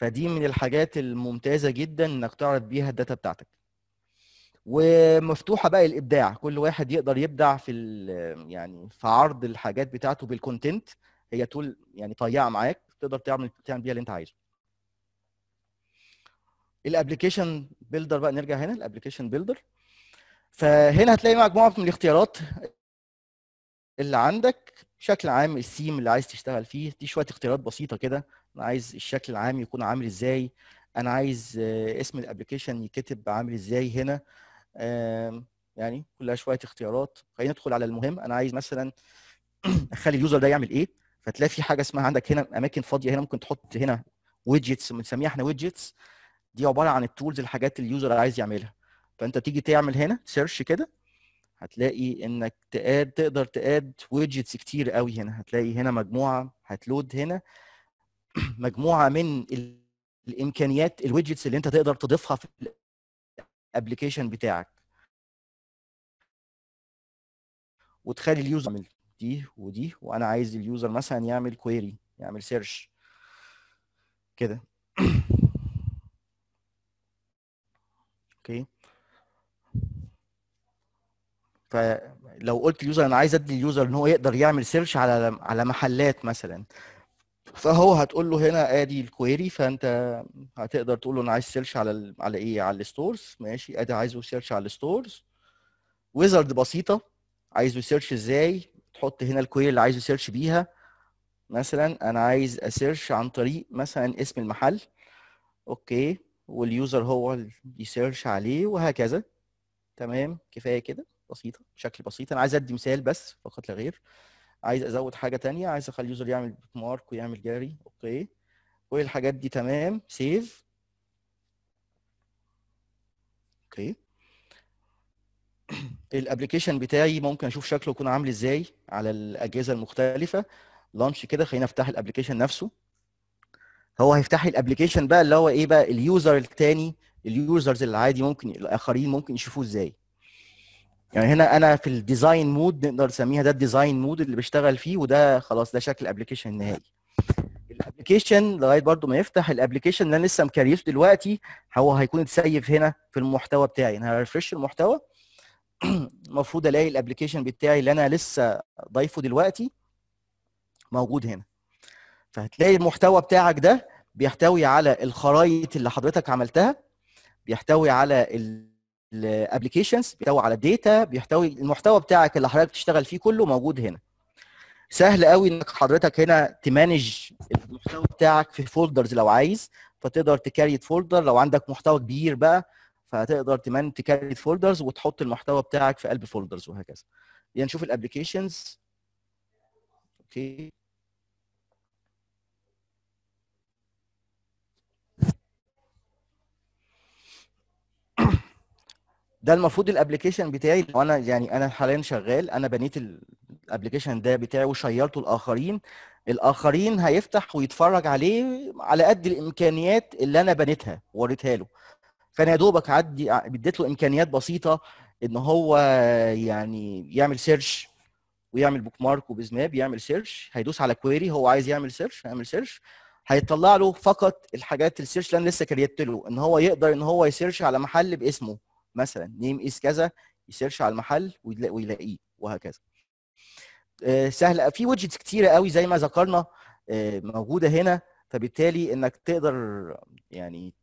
فدي من الحاجات الممتازه جدا انك تعرض بيها الداتا بتاعتك ومفتوحه بقى الابداع كل واحد يقدر يبدع في يعني في عرض الحاجات بتاعته بالكونتنت هي طول يعني طيعه معاك تقدر تعمل تعمل بيها اللي انت عايزه الابلكيشن بيلدر بقى نرجع هنا الابلكيشن بيلدر فهنا هتلاقي مجموعه من الاختيارات اللي عندك بشكل عام السيم اللي عايز تشتغل فيه دي شويه اختيارات بسيطه كده انا عايز الشكل العام يكون عامل ازاي انا عايز آه، اسم الابلكيشن يكتب عامل ازاي هنا يعني كلها شويه اختيارات خلينا ندخل على المهم انا عايز مثلا [CLEARS THROAT] اخلي اليوزر ده يعمل ايه فتلاقي في حاجه اسمها عندك هنا اماكن فاضيه هنا ممكن تحط هنا ويدجتس بنسميها احنا ويدجتس دي عباره عن التولز الحاجات اللي اليوزر عايز يعملها فانت تيجي تعمل هنا سيرش كده هتلاقي انك تقاد تقدر تقاد ويدجتس كتير قوي هنا هتلاقي هنا مجموعه هتلود هنا [CLEARS THROAT] مجموعه من الامكانيات الويدجتس اللي انت تقدر تضيفها في الابلكيشن بتاعك وتخلي اليوزر يعمل دي ودي وانا عايز اليوزر مثلا يعمل كويري يعمل سيرش كده [CLEARS THROAT] اوكي فلو قلت اليوزر انا عايز ادي اليوزر ان هو يقدر يعمل سيرش على على محلات مثلا فهو هتقول له هنا ادي الكويري فانت هتقدر تقول له انا عايز سيرش على ال... على ايه على الستورز ماشي ادي عايزه سيرش على الستورز ويزرد بسيطه عايزه سيرش ازاي تحط هنا الكويري اللي عايزه سيرش بيها مثلا انا عايز اسيرش عن طريق مثلا اسم المحل اوكي واليوزر هو اللي بيسيرش عليه وهكذا تمام كفايه كده بسيطه بشكل بسيط انا عايز ادي مثال بس فقط لا غير عايز ازود حاجه تانية عايز اخلي اليوزر يعمل بيك مارك ويعمل جاري اوكي والحاجات دي تمام سيف اوكي [CLEARS THROAT] الابلكيشن بتاعي ممكن اشوف شكله يكون عامل ازاي على الاجهزه المختلفه لانش كده خلينا افتح الابلكيشن نفسه هو هيفتح لي الابلكيشن بقى اللي هو ايه بقى اليوزر الثاني اليوزرز العادي ممكن الاخرين ممكن يشوفوه ازاي يعني هنا انا في الديزاين مود نقدر نسميها ده الديزاين مود اللي بشتغل فيه وده خلاص ده شكل الابلكيشن النهائي الابلكيشن لغايه برضو ما يفتح الابلكيشن اللي انا لسه مكريته دلوقتي هو هيكون اتسيف هنا في المحتوى بتاعي انا هرفرش المحتوى [CLEARS THROAT] المفروض الاقي الابلكيشن بتاعي اللي انا لسه ضايفه دلوقتي موجود هنا فهتلاقي المحتوى بتاعك ده بيحتوي على الخرائط اللي حضرتك عملتها بيحتوي على ال الابلكيشنز بيحتوي على الداتا بيحتوي المحتوى بتاعك اللي حضرتك بتشتغل فيه كله موجود هنا سهل قوي انك حضرتك هنا تمانج المحتوى بتاعك في فولدرز لو عايز فتقدر تكريت فولدر لو عندك محتوى كبير بقى فتقدر تمان تكريت فولدرز وتحط المحتوى بتاعك في قلب فولدرز وهكذا يعني نشوف الابلكيشنز اوكي ده المفروض الابلكيشن بتاعي لو انا يعني انا حاليا شغال انا بنيت الابلكيشن ده بتاعي وشيرته لاخرين الاخرين هيفتح ويتفرج عليه على قد الامكانيات اللي انا بنيتها ووريتها له فانا يا دوبك عدي اديت له امكانيات بسيطه ان هو يعني يعمل سيرش ويعمل بوك مارك وبزناب يعمل سيرش هيدوس على كويري هو عايز يعمل سيرش هيعمل سيرش هيطلع له فقط الحاجات السيرش اللي انا لسه كريت له ان هو يقدر ان هو يسيرش على محل باسمه مثلا نيم از كذا يسيرش على المحل ويلاقيه وهكذا آه، سهل في ويدجتس كتيره قوي زي ما ذكرنا آه، موجوده هنا فبالتالي انك تقدر يعني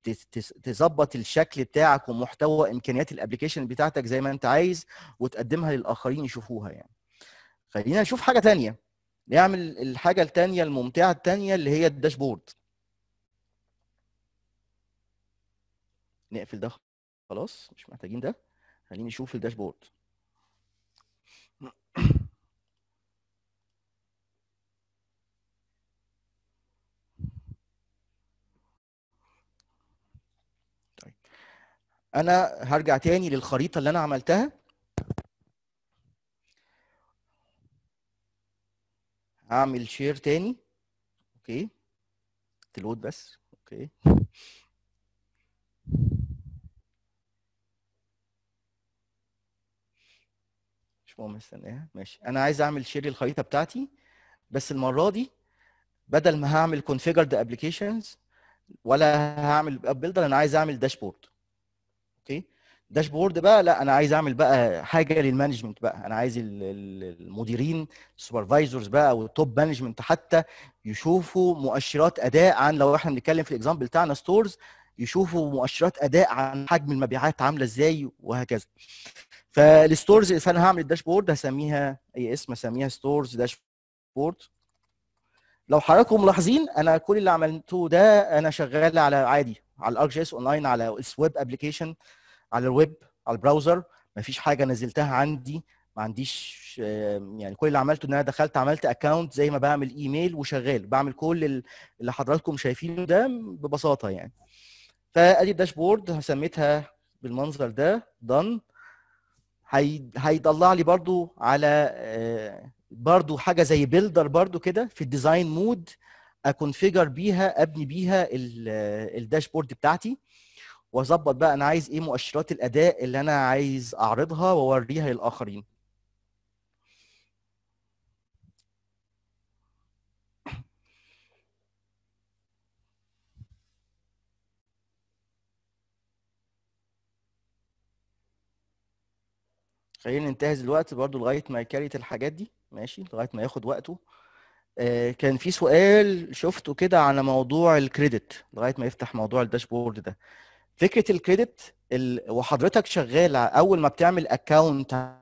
تظبط الشكل بتاعك ومحتوى امكانيات الابلكيشن بتاعتك زي ما انت عايز وتقدمها للاخرين يشوفوها يعني خلينا نشوف حاجه تانية نعمل الحاجه الثانيه الممتعه الثانيه اللي هي الداشبورد نقفل ده خلاص مش محتاجين ده خليني اشوف الداشبورد طيب انا هرجع تاني للخريطه اللي انا عملتها هعمل شير تاني اوكي تلود بس اوكي واقوم مستنيها ماشي انا عايز اعمل شير الخريطه بتاعتي بس المره دي بدل ما هعمل configured applications ولا هعمل بيلدر انا عايز اعمل داشبورد اوكي داشبورد بقى لا انا عايز اعمل بقى حاجه للمانجمنت بقى انا عايز المديرين السوبرفايزرز بقى والتوب مانجمنت حتى يشوفوا مؤشرات اداء عن لو احنا بنتكلم في الاكزامبل بتاعنا ستورز يشوفوا مؤشرات اداء عن حجم المبيعات عامله ازاي وهكذا فالستورز فانا هعمل الداشبورد هسميها اي اسم هسميها ستورز داشبورد لو حضراتكم ملاحظين انا كل اللي عملته ده انا شغال على عادي على الارك جي اس اونلاين على ويب ابلكيشن على الويب على البراوزر مفيش حاجه نزلتها عندي ما عنديش يعني كل اللي عملته ان انا دخلت عملت اكونت زي ما بعمل ايميل وشغال بعمل كل اللي حضراتكم شايفينه ده ببساطه يعني فادي الداشبورد سميتها بالمنظر ده دن هيطلع لي برضو على آه، برضو حاجه زي بيلدر برضو كده في الديزاين مود اكونفيجر بيها ابني بيها آه، الداشبورد بتاعتي واظبط بقى انا عايز ايه مؤشرات الاداء اللي انا عايز اعرضها واوريها للاخرين خلينا ننتهز الوقت برضو لغايه ما يكريت الحاجات دي ماشي لغايه ما ياخد وقته آه كان في سؤال شفته كده على موضوع الكريدت لغايه ما يفتح موضوع الداشبورد ده فكره الكريدت ال... وحضرتك شغاله اول ما بتعمل اكونت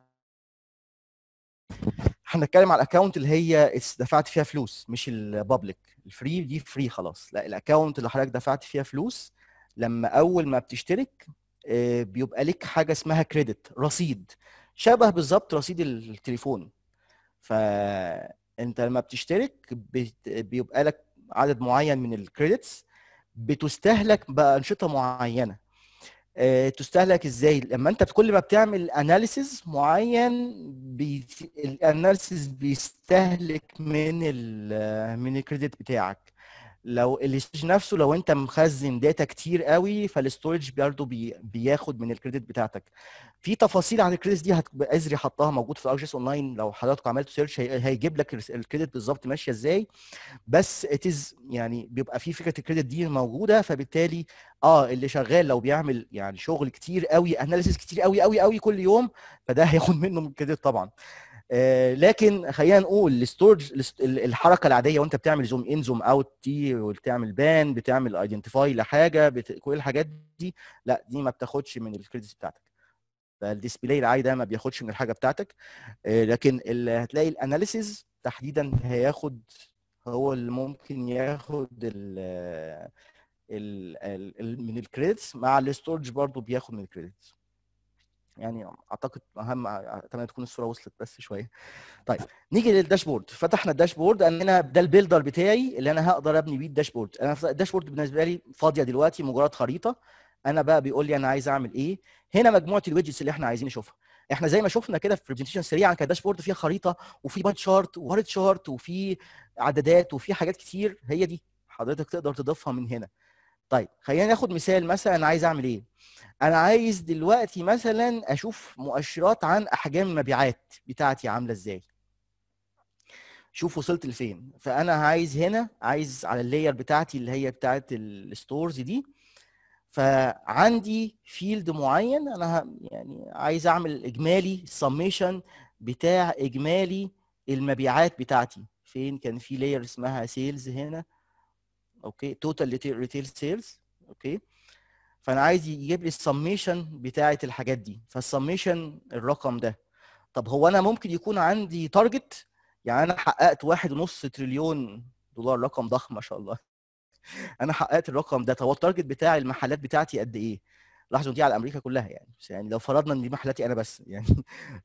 هنتكلم على الاكونت اللي هي دفعت فيها فلوس مش البابليك الفري دي فري خلاص لا الاكونت اللي حضرتك دفعت فيها فلوس لما اول ما بتشترك آه، بيبقى لك حاجه اسمها كريدت رصيد شبه بالظبط رصيد التليفون فانت لما بتشترك بيبقى لك عدد معين من الكريدتس بتستهلك بانشطه معينه آه، تستهلك ازاي لما انت كل ما بتعمل اناليسز معين بي... الاناليسز بيستهلك من ال... من الكريدت بتاعك لو الاستورج نفسه لو انت مخزن داتا كتير قوي فالستورج برضه بي بياخد من الكريدت بتاعتك في تفاصيل عن الكريدت دي ازري حطها موجود في ارجس اونلاين لو حضرتك عملت سيرش هيجيب لك الكريدت بالظبط ماشيه ازاي بس اتز يعني بيبقى في فكره الكريدت دي موجوده فبالتالي اه اللي شغال لو بيعمل يعني شغل كتير قوي اناليسيس كتير قوي قوي قوي كل يوم فده هياخد منه من الكريدت طبعا آه، لكن خلينا نقول الستورج الحركه العاديه وانت بتعمل زوم ان زوم اوت دي وبتعمل بان بتعمل ايدنتيفاي لحاجه بت... كل الحاجات دي لا دي ما بتاخدش من الكريدتس بتاعتك فالديسبلاي العادي ده ما بياخدش من الحاجه بتاعتك آه، لكن اللي هتلاقي الاناليسيز تحديدا هياخد هو اللي ممكن ياخد ال ال من الكريدتس مع الستورج برضو بياخد من الكريدتس يعني اعتقد اهم اتمنى تكون الصوره وصلت بس شويه طيب نيجي للداشبورد فتحنا الداشبورد انا لنا ده البيلدر بتاعي اللي انا هقدر ابني بيه الداشبورد انا الداشبورد بالنسبه لي فاضيه دلوقتي مجرد خريطه انا بقى بيقول لي انا عايز اعمل ايه هنا مجموعه الويدجتس اللي احنا عايزين نشوفها احنا زي ما شفنا كده في برزنتيشن سريعه كان داشبورد فيها خريطه وفي باي شارت وورد شارت وفي عددات وفي حاجات كتير هي دي حضرتك تقدر تضيفها من هنا طيب خلينا ناخد مثال مثلا انا عايز اعمل ايه انا عايز دلوقتي مثلا اشوف مؤشرات عن احجام المبيعات بتاعتي عامله ازاي شوف وصلت لفين فانا عايز هنا عايز على اللاير بتاعتي اللي هي بتاعت الستورز دي فعندي فيلد معين انا يعني عايز اعمل اجمالي سميشن بتاع اجمالي المبيعات بتاعتي فين كان في لاير اسمها سيلز هنا اوكي توتال ريتيل سيلز اوكي فانا عايز يجيب لي السميشن بتاعه الحاجات دي فالسميشن الرقم ده طب هو انا ممكن يكون عندي تارجت يعني انا حققت واحد ونص تريليون دولار رقم ضخم ما شاء الله [LAUGHS] انا حققت الرقم ده طب التارجت بتاع المحلات بتاعتي قد ايه لاحظوا دي على امريكا كلها يعني يعني لو فرضنا ان دي محلاتي انا بس [LAUGHS] يعني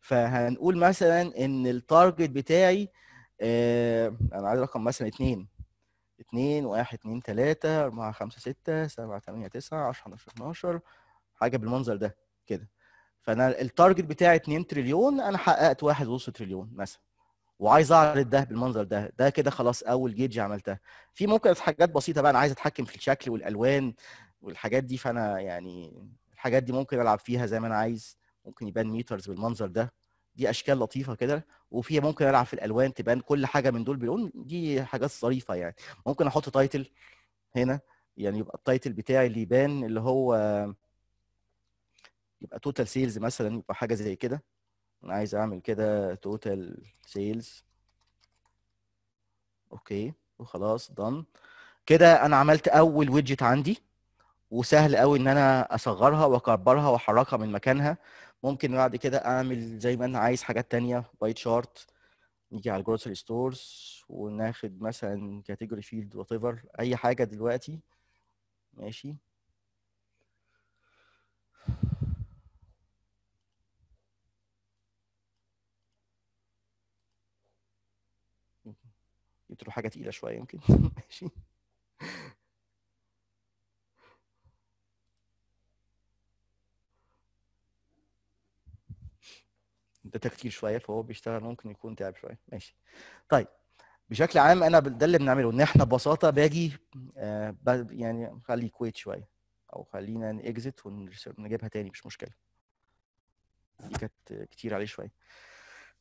فهنقول مثلا ان التارجت بتاعي آه، انا عايز رقم مثلا اثنين اتنين واحد اتنين تلاتة أربعة خمسة ستة سبعة تمانية تسعة عشرة حداشر اتناشر حاجة بالمنظر ده كده فأنا التارجت بتاعي اتنين تريليون أنا حققت واحد ونص تريليون مثلا وعايز اعرض ده بالمنظر ده ده كده خلاص اول جيج عملتها في ممكن حاجات بسيطه بقى انا عايز اتحكم في الشكل والالوان والحاجات دي فانا يعني الحاجات دي ممكن العب فيها زي ما انا عايز ممكن يبان ميترز بالمنظر ده دي اشكال لطيفه كده وفيها ممكن العب في الالوان تبان كل حاجه من دول بلون دي حاجات ظريفه يعني ممكن احط تايتل هنا يعني يبقى التايتل بتاعي اللي يبان اللي هو يبقى توتال سيلز مثلا يبقى حاجه زي كده انا عايز اعمل كده توتال سيلز اوكي وخلاص دن كده انا عملت اول ويدجت عندي وسهل قوي ان انا اصغرها واكبرها واحركها من مكانها ممكن بعد كده اعمل زي ما انا عايز حاجات تانية باي شارت نيجي على الجروسري ستورز وناخد مثلا كاتيجوري فيلد وات اي حاجه دلوقتي ماشي يبتدوا حاجه تقيله شويه يمكن [LAUGHS] ماشي ده تكتيل شويه فهو بيشتغل ممكن يكون تعب شويه ماشي طيب بشكل عام انا ده اللي بنعمله ان احنا ببساطه باجي آه يعني خلي كويت شويه او خلينا نجزت ونجيبها تاني مش مشكله دي كانت كتير عليه شويه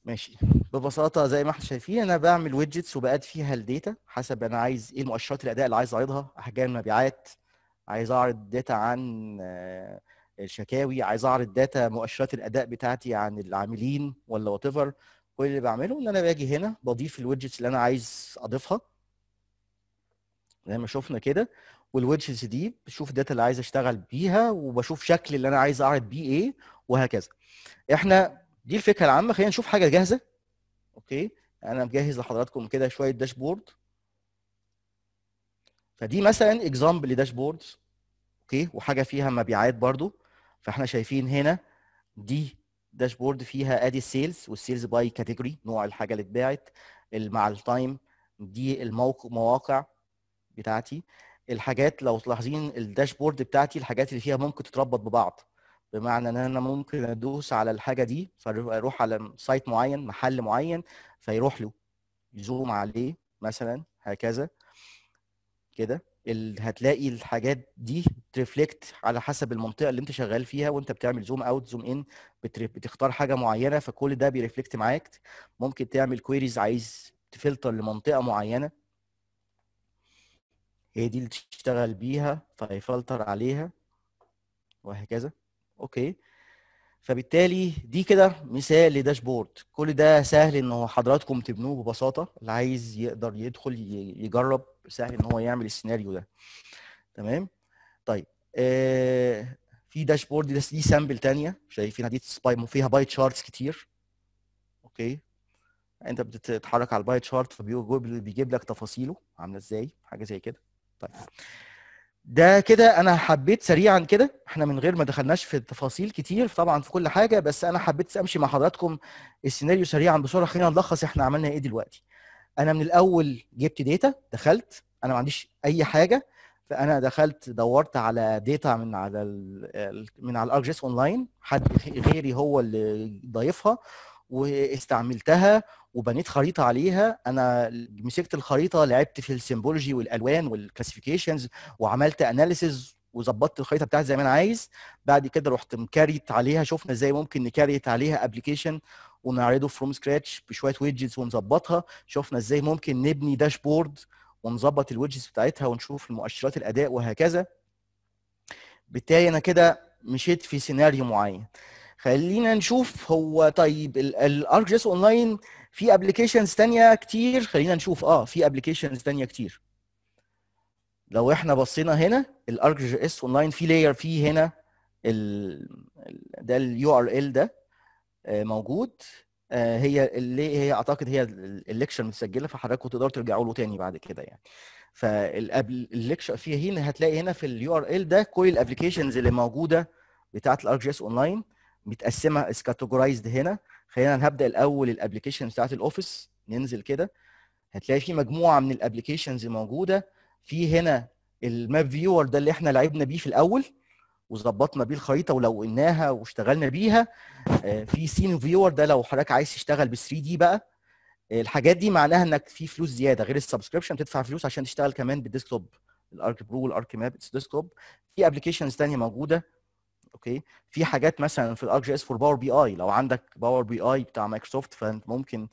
ماشي ببساطه زي ما احنا شايفين انا بعمل ويدجتس وبقاد فيها الداتا حسب انا عايز ايه مؤشرات الاداء اللي عايز اعرضها احجام مبيعات عايز اعرض داتا عن آه شكاوي عايز اعرض داتا مؤشرات الاداء بتاعتي عن العاملين ولا وات ايفر كل اللي بعمله ان انا باجي هنا بضيف الويدجتس اللي انا عايز اضيفها زي ما شفنا كده والويدجتس دي بشوف الداتا اللي عايز اشتغل بيها وبشوف شكل اللي انا عايز اعرض بيه ايه وهكذا احنا دي الفكره العامه خلينا نشوف حاجه جاهزه اوكي انا مجهز لحضراتكم كده شويه داشبورد فدي مثلا اكزامبل لداشبوردز اوكي وحاجه فيها مبيعات برضو فاحنا شايفين هنا دي داشبورد فيها ادي السيلز والسيلز باي كاتيجوري نوع الحاجه اللي اتباعت مع التايم دي المواقع بتاعتي الحاجات لو تلاحظين الداشبورد بتاعتي الحاجات اللي فيها ممكن تتربط ببعض بمعنى ان انا ممكن ادوس على الحاجه دي فاروح على سايت معين محل معين فيروح له يزوم عليه مثلا هكذا كده هتلاقي الحاجات دي ترفلكت على حسب المنطقه اللي انت شغال فيها وانت بتعمل زوم اوت زوم ان بتختار حاجه معينه فكل ده بيرفلكت معاك ممكن تعمل كويريز عايز تفلتر لمنطقه معينه هي دي اللي تشتغل بيها فيفلتر عليها وهكذا اوكي فبالتالي دي كده مثال لداشبورد كل ده سهل ان حضراتكم تبنوه ببساطه اللي عايز يقدر يدخل يجرب سهل ان هو يعمل السيناريو ده تمام طيب آه في داشبورد دي سامبل ثانيه شايفينها دي فيها باي تشارتس كتير اوكي انت بتتحرك على الباي تشارت فبيجيب لك تفاصيله عامله ازاي حاجه زي كده طيب ده كده انا حبيت سريعا كده احنا من غير ما دخلناش في تفاصيل كتير طبعا في كل حاجه بس انا حبيت امشي مع حضراتكم السيناريو سريعا بسرعه خلينا نلخص احنا عملنا ايه دلوقتي انا من الاول جبت داتا دخلت انا ما عنديش اي حاجه فانا دخلت دورت على داتا من على من على الارجس اونلاين حد غيري هو اللي ضايفها واستعملتها وبنيت خريطه عليها انا مسكت الخريطه لعبت في السيمبولوجي والالوان والكلاسيفيكيشنز وعملت اناليسز وظبطت الخريطه بتاعتي زي ما انا عايز بعد كده رحت مكاريت عليها شفنا ازاي ممكن نكاريت عليها ابلكيشن ونعرضه فروم سكراتش بشويه ويدجتس ونظبطها شفنا ازاي ممكن نبني داشبورد ونظبط الويدجتس بتاعتها ونشوف المؤشرات الاداء وهكذا بالتالي انا كده مشيت في سيناريو معين خلينا نشوف هو طيب الارك جي اس اونلاين في ابلكيشنز ثانيه كتير خلينا نشوف اه في ابلكيشنز ثانيه كتير لو احنا بصينا هنا الارك جي اس اونلاين في لاير في هنا ال... ده اليو ار ال ده آه، موجود آه، هي اللي هي اعتقد هي الليكشر متسجله فحضراتكم تقدروا ترجعوا له تاني بعد كده يعني فالليكشر فيه هنا هتلاقي هنا في اليو ار ال ده كل الابلكيشنز اللي موجوده بتاعه الارك جي اس اونلاين متقسمه اسكاتيجورايزد هنا خلينا هبدا الاول الابلكيشن بتاعت الاوفيس ننزل كده هتلاقي في مجموعه من الابلكيشنز موجوده في هنا الماب فيور ده اللي احنا لعبنا بيه في الاول وظبطنا بيه الخريطه ولوناها واشتغلنا بيها آه، في سين فيور ده لو حضرتك عايز تشتغل ب 3 دي بقى آه، الحاجات دي معناها انك في فلوس زياده غير السبسكريبشن بتدفع فلوس عشان تشتغل كمان بالديسكتوب الارك برو والارك ماب ديسكتوب في ابلكيشنز ثانيه موجوده اوكي في حاجات مثلا في الارك جي اس فور باور بي اي لو عندك باور بي اي بتاع مايكروسوفت فانت ممكن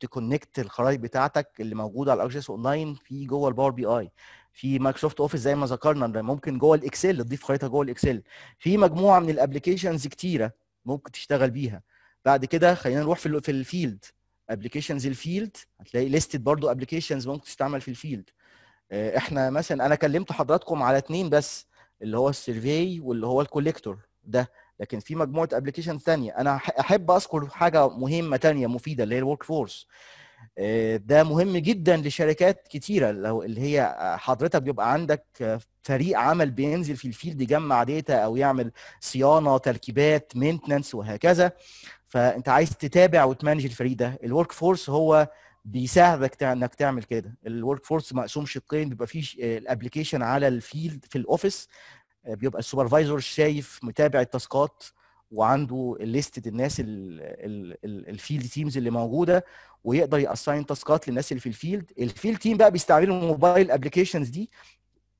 تكونكت الخرائط بتاعتك اللي موجوده على الارك جي اس اونلاين في جوه الباور بي اي في مايكروسوفت اوفيس زي ما ذكرنا ممكن جوه الاكسل تضيف خريطه جوه الاكسل في مجموعه من الابلكيشنز كتيره ممكن تشتغل بيها بعد كده خلينا نروح في في الفيلد ابلكيشنز الفيلد هتلاقي ليستد برضو ابلكيشنز ممكن تستعمل في الفيلد آه، احنا مثلا انا كلمت حضراتكم على اثنين بس اللي هو السيرفي واللي هو الكوليكتور ده لكن في مجموعه ابلكيشن ثانيه انا احب اذكر حاجه مهمه ثانيه مفيده اللي هي الورك فورس آه، ده مهم جدا لشركات كتيره لو اللي هي آه، حضرتك بيبقى عندك آه، فريق عمل بينزل في الفيلد يجمع داتا او يعمل صيانه تركيبات مينتننس وهكذا فانت عايز تتابع وتمانج الفريق ده الورك فورس هو بيساعدك انك تعمل كده الورك فورس مقسوم شقين بيبقى فيه آه، الابلكيشن على الفيلد في الاوفيس آه، بيبقى السوبرفايزر شايف متابع التاسكات وعنده الليست الناس الفيلد تيمز اللي موجوده ويقدر ياساين تاسكات للناس اللي في الفيلد الفيلد تيم بقى بيستعملوا الموبايل ابلكيشنز دي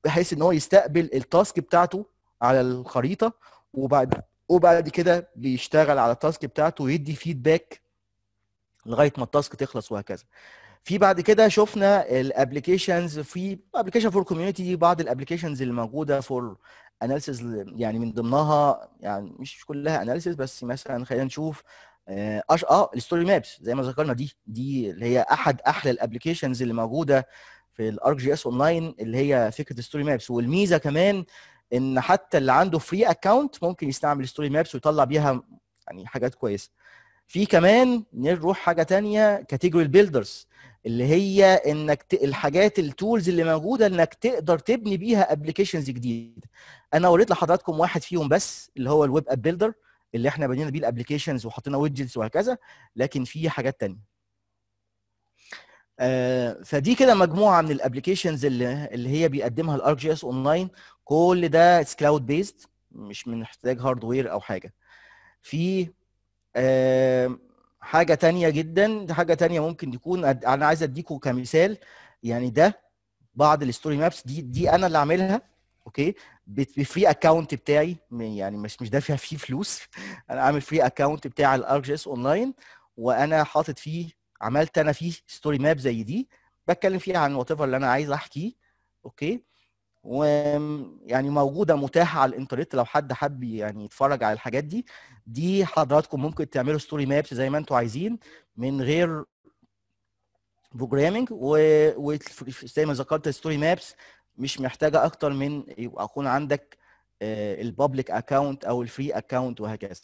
بحيث ان هو يستقبل التاسك بتاعته على الخريطه وبعد وبعد كده بيشتغل على التاسك بتاعته ويدي فيدباك لغايه ما التاسك تخلص وهكذا في بعد كده شفنا الابلكيشنز في ابلكيشن فور كوميونتي بعض الابلكيشنز اللي موجوده فور اناليسيز يعني من ضمنها يعني مش كلها اناليسيز بس مثلا خلينا نشوف آه، اش اه الستوري مابس زي ما ذكرنا دي دي اللي هي احد احلى الابلكيشنز اللي موجوده في الارك جي اس اونلاين اللي هي فكره الستوري مابس والميزه كمان ان حتى اللي عنده فري اكونت ممكن يستعمل ستوري مابس ويطلع بيها يعني حاجات كويسه في كمان نروح حاجه تانية كاتيجوري البيلدرز اللي هي انك ت... الحاجات التولز اللي موجوده انك تقدر تبني بيها ابلكيشنز جديده انا وريت لحضراتكم واحد فيهم بس اللي هو الويب اب بيلدر اللي احنا بنينا بيه الابلكيشنز وحطينا ويدجتس وهكذا لكن في حاجات تانية آه فدي كده مجموعه من الابلكيشنز اللي اللي هي بيقدمها الارك جي اس اونلاين كل ده كلاود بيست مش محتاج هاردوير او حاجه في حاجه تانية جدا حاجه تانية ممكن تكون انا عايز اديكم كمثال يعني ده بعض الستوري مابس دي دي انا اللي عاملها اوكي بفري اكونت بتاعي يعني مش مش دافع فيه فلوس [LAUGHS] انا عامل فري اكونت بتاع الارك جي اس اونلاين وانا حاطط فيه عملت انا فيه ستوري ماب زي دي بتكلم فيها عن وات اللي انا عايز احكيه اوكي ويعني موجوده متاحه على الانترنت لو حد حب يعني يتفرج على الحاجات دي دي حضراتكم ممكن تعملوا ستوري مابس زي ما انتم عايزين من غير بروجرامنج وزي ما ذكرت ستوري مابس مش محتاجه اكتر من يبقى يكون عندك آه، البابليك اكونت او الفري اكونت وهكذا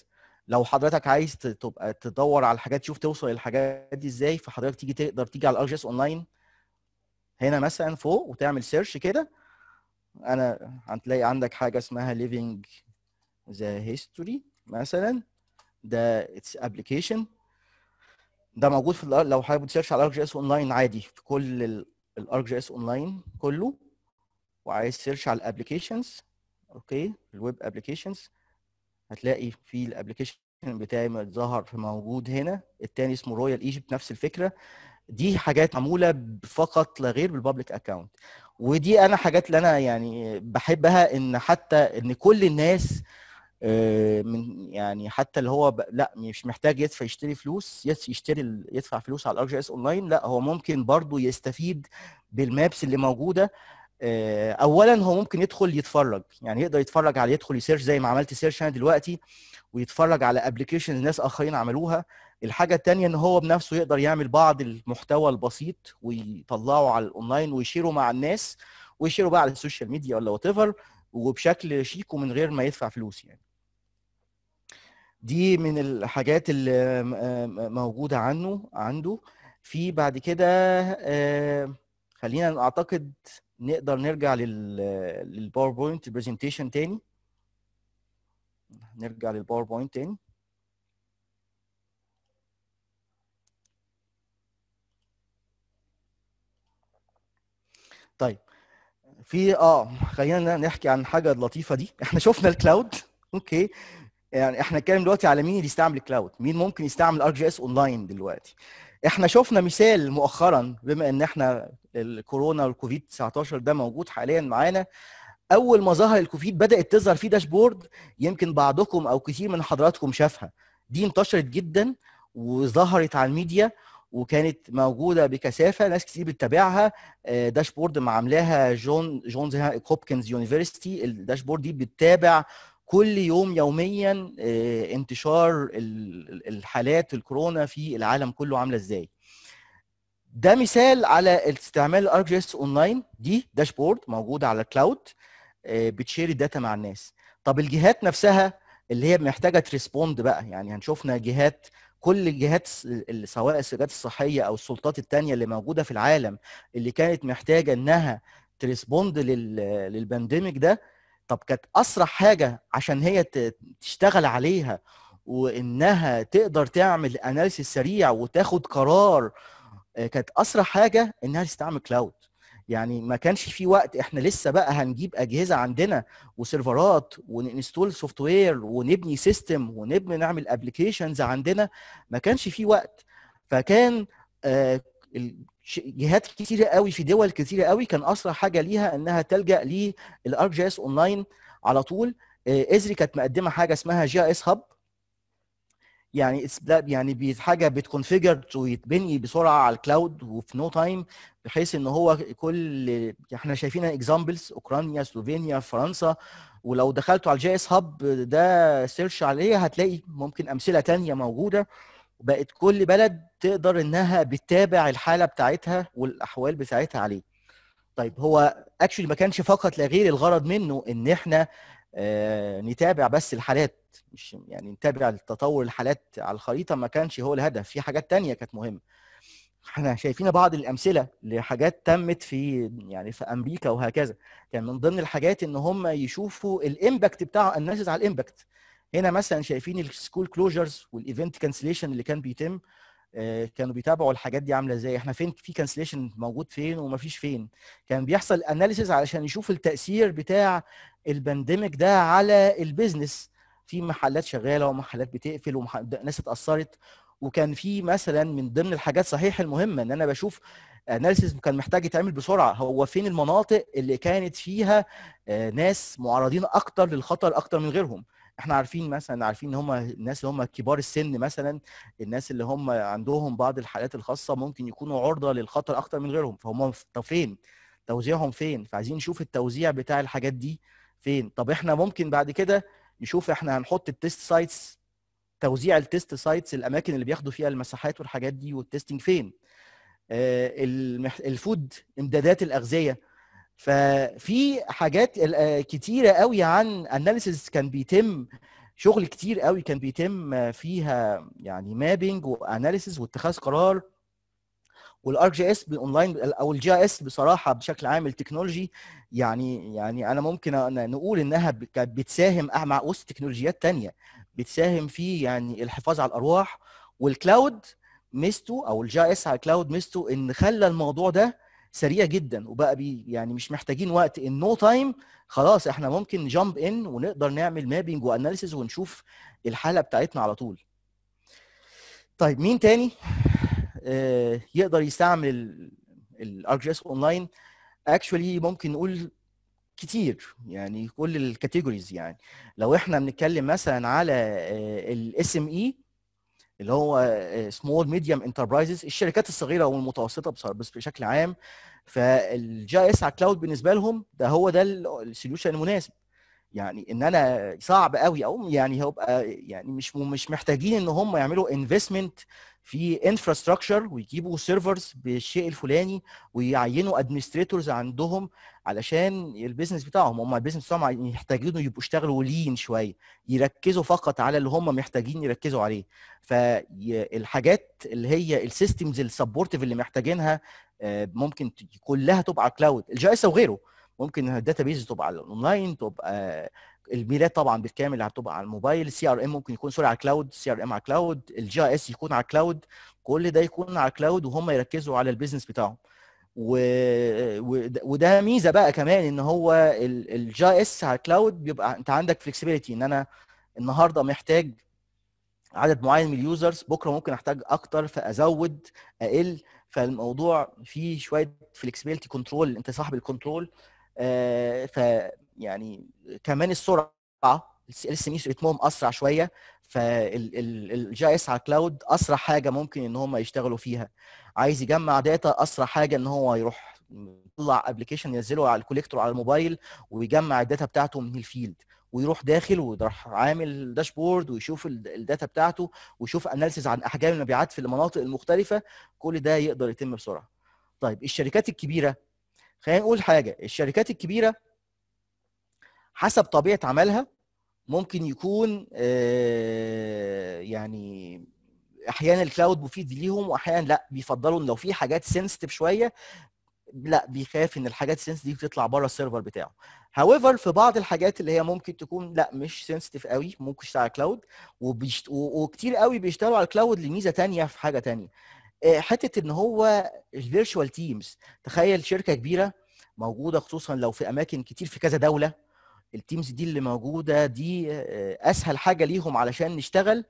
لو حضرتك عايز تبقى تدور على الحاجات تشوف توصل للحاجات دي ازاي فحضرتك تيجي تقدر تيجي على الار جي اس اونلاين هنا مثلا فوق وتعمل سيرش كده انا هتلاقي عندك حاجه اسمها living the history مثلا ده اتس ابلكيشن ده موجود في لو حابب تسيرش على ارك جي اس اونلاين عادي في كل الارك جي اس اونلاين كله وعايز سيرش على الابلكيشنز اوكي الويب ابلكيشنز هتلاقي في الابلكيشن بتاعي ظهر موجود هنا التاني اسمه رويال ايجيبت نفس الفكره دي حاجات معموله فقط لا غير بالبابليك اكونت ودي انا حاجات اللي انا يعني بحبها ان حتى ان كل الناس آه، من يعني حتى اللي هو ب... لا مش محتاج يدفع يشتري فلوس يشتري يدفع فلوس على الار جي اس اونلاين لا هو ممكن برضه يستفيد بالمابس اللي موجوده آه، اولا هو ممكن يدخل يتفرج يعني يقدر يتفرج على يدخل يسيرش زي ما عملت سيرش انا دلوقتي ويتفرج على ابلكيشنز ناس اخرين عملوها الحاجه الثانيه ان هو بنفسه يقدر يعمل بعض المحتوى البسيط ويطلعه على الاونلاين ويشيره مع الناس ويشيره بقى على السوشيال ميديا ولا وات وبشكل شيك ومن غير ما يدفع فلوس يعني دي من الحاجات اللي آه، موجوده عنه عنده في بعد كده آه، خلينا اعتقد نقدر نرجع للباوربوينت برزنتيشن تاني نرجع للباوربوينت تاني طيب في اه خلينا نحكي عن حاجه لطيفه دي [LAUGHS] احنا شفنا الكلاود اوكي يعني احنا بنتكلم دلوقتي على مين اللي يستعمل الكلاود مين ممكن يستعمل ار جي اس اونلاين دلوقتي احنا شفنا مثال مؤخرا بما ان احنا الكورونا والكوفيد 19 ده موجود حاليا معانا اول ما ظهر الكوفيد بدات تظهر فيه داشبورد يمكن بعضكم او كثير من حضراتكم شافها دي انتشرت جدا وظهرت على الميديا وكانت موجوده بكثافه ناس كتير بتتابعها آه، داشبورد معاملاها جون جونز هوبكنز يونيفرستي الداشبورد دي بتتابع كل يوم يوميا آه، انتشار الحالات الكورونا في العالم كله عامله ازاي ده مثال على استعمال الارك جي اس اونلاين دي داشبورد موجوده على الكلاود آه، بتشير الداتا مع الناس طب الجهات نفسها اللي هي محتاجه تريسبوند بقى يعني هنشوفنا جهات كل الجهات سواء السجات الصحيه او السلطات الثانيه اللي موجوده في العالم اللي كانت محتاجه انها تريسبوند للبانديميك ده طب كانت اسرع حاجه عشان هي تشتغل عليها وانها تقدر تعمل اناليسيس سريع وتاخد قرار آه، كانت اسرع حاجه انها تستعمل كلاود يعني ما كانش في وقت احنا لسه بقى هنجيب اجهزه عندنا وسيرفرات وننستول سوفت وير ونبني سيستم ونبني نعمل ابلكيشنز عندنا ما كانش في وقت فكان آه، جهات كتيره قوي في دول كتيره قوي كان اسرع حاجه ليها انها تلجا للارك جي اس اونلاين على طول آه، ازري كانت مقدمه حاجه اسمها جي اس هاب يعني يعني حاجه بتكونفيجر ويتبني بسرعه على الكلاود وفي نو تايم بحيث ان هو كل احنا شايفين اكزامبلز اوكرانيا سلوفينيا فرنسا ولو دخلتوا على الجي اس هاب ده سيرش عليه هتلاقي ممكن امثله تانية موجوده وبقت كل بلد تقدر انها بتتابع الحاله بتاعتها والاحوال بتاعتها عليه طيب هو اكشولي ما كانش فقط لا غير الغرض منه ان احنا آه، نتابع بس الحالات مش يعني نتابع تطور الحالات على الخريطه ما كانش هو الهدف في حاجات تانية كانت مهمه احنا شايفين بعض الامثله لحاجات تمت في يعني في امريكا وهكذا كان من ضمن الحاجات ان هم يشوفوا الامباكت بتاعه الناس على الامباكت هنا مثلا شايفين السكول كلوجرز والايفنت كانسليشن اللي كان بيتم آه، كانوا بيتابعوا الحاجات دي عامله ازاي احنا فين في كانسليشن موجود فين ومفيش فين كان بيحصل اناليسيز علشان يشوف التاثير بتاع البانديميك ده على البيزنس في محلات شغاله ومحلات بتقفل وناس اتاثرت وكان في مثلا من ضمن الحاجات صحيح المهمه ان انا بشوف اناليسيز كان محتاج يتعمل بسرعه هو فين المناطق اللي كانت فيها آه، ناس معرضين اكتر للخطر اكتر من غيرهم احنا عارفين مثلا عارفين ان هم الناس اللي هم كبار السن مثلا الناس اللي هم عندهم بعض الحالات الخاصه ممكن يكونوا عرضه للخطر اكتر من غيرهم فهم طب فين توزيعهم فين فعايزين نشوف التوزيع بتاع الحاجات دي فين طب احنا ممكن بعد كده نشوف احنا هنحط التيست سايتس توزيع التيست سايتس الاماكن اللي بياخدوا فيها المساحات والحاجات دي والتستنج فين آه، الفود امدادات الاغذيه ففي حاجات آه، كتيره قوي عن اناليسز كان بيتم شغل كتير قوي كان بيتم فيها يعني مابينج واناليسز واتخاذ قرار والارك جي اس اونلاين او الجي اس بصراحه بشكل عام التكنولوجي يعني يعني انا ممكن نقول انها كانت بتساهم مع وسط تكنولوجيات تانية بتساهم في يعني الحفاظ على الارواح والكلاود ميزته او الجي اس على الكلاود ميزته ان خلى الموضوع ده سريع جدا وبقى بي يعني مش محتاجين وقت ان نو تايم خلاص احنا ممكن جامب ان ونقدر نعمل مابينج واناليسيز ونشوف الحاله بتاعتنا على طول طيب مين تاني آه، يقدر يستعمل الارك جي اس اونلاين اكشولي ممكن نقول كتير يعني كل الكاتيجوريز يعني لو احنا بنتكلم مثلا على الاس ام اي اللي هو سمول ميديوم انتربرايزز الشركات الصغيره والمتوسطه بشكل عام فالجي اس على كلاود بالنسبه لهم ده هو ده السوليوشن المناسب يعني ان انا صعب قوي او يعني هبقى يعني مش مش محتاجين ان هم يعملوا انفستمنت في انفراستراكشر ويجيبوا سيرفرز بالشيء الفلاني ويعينوا ادمنستريتورز عندهم علشان البيزنس بتاعهم هم البيزنس بتاعهم يحتاجون يبقوا يشتغلوا لين شويه يركزوا فقط على اللي هم محتاجين يركزوا عليه فالحاجات اللي هي السيستمز السبورتيف اللي محتاجينها آه، ممكن كلها تبقى على كلاود الجي اس وغيره ممكن الداتا بيز تبقى على الاونلاين تبقى الميلاد طبعا بالكامل هتبقى على الموبايل سي ار ام ممكن يكون سوري على الكلاود سي ار ام على الكلاود الجي اس يكون على الكلاود كل ده يكون على الكلاود وهم يركزوا على البيزنس بتاعهم و... وده ميزه بقى كمان ان هو الجي اس على الكلاود بيبقى انت عندك فلكسبيتي ان انا النهارده محتاج عدد معين من اليوزرز بكره ممكن احتاج اكتر فازود اقل فالموضوع فيه شويه فلكسبيتي كنترول انت صاحب الكنترول آه، ف يعني كمان السرعه لسه ميسو رتمهم اسرع شويه فالجي اس على كلاود اسرع حاجه ممكن ان هم يشتغلوا فيها عايز يجمع داتا اسرع حاجه ان هو يروح يطلع ابلكيشن ينزله على الكوليكتور على الموبايل ويجمع الداتا بتاعته من الفيلد ويروح داخل وراح عامل داشبورد ويشوف الداتا بتاعته ويشوف اناليسيز عن احجام المبيعات في المناطق المختلفه كل ده يقدر يتم بسرعه طيب الشركات الكبيره خلينا نقول حاجه الشركات الكبيره حسب طبيعه عملها ممكن يكون آه، يعني احيانا الكلاود مفيد ليهم واحيانا لا بيفضلوا ان لو في حاجات سنسيتيف شويه لا بيخاف ان الحاجات سنسيتيف دي تطلع بره السيرفر بتاعه هاويفر في بعض الحاجات اللي هي ممكن تكون لا مش سنسيتيف قوي ممكن تشتغل على كلاود وكتير قوي بيشتغلوا على الكلاود لميزه تانية في حاجه تانية آه، حته ان هو فيرتشوال تيمز تخيل شركه كبيره موجوده خصوصا لو في اماكن كتير في كذا دوله التيمز دي اللي موجوده دي آه، اسهل حاجه ليهم علشان نشتغل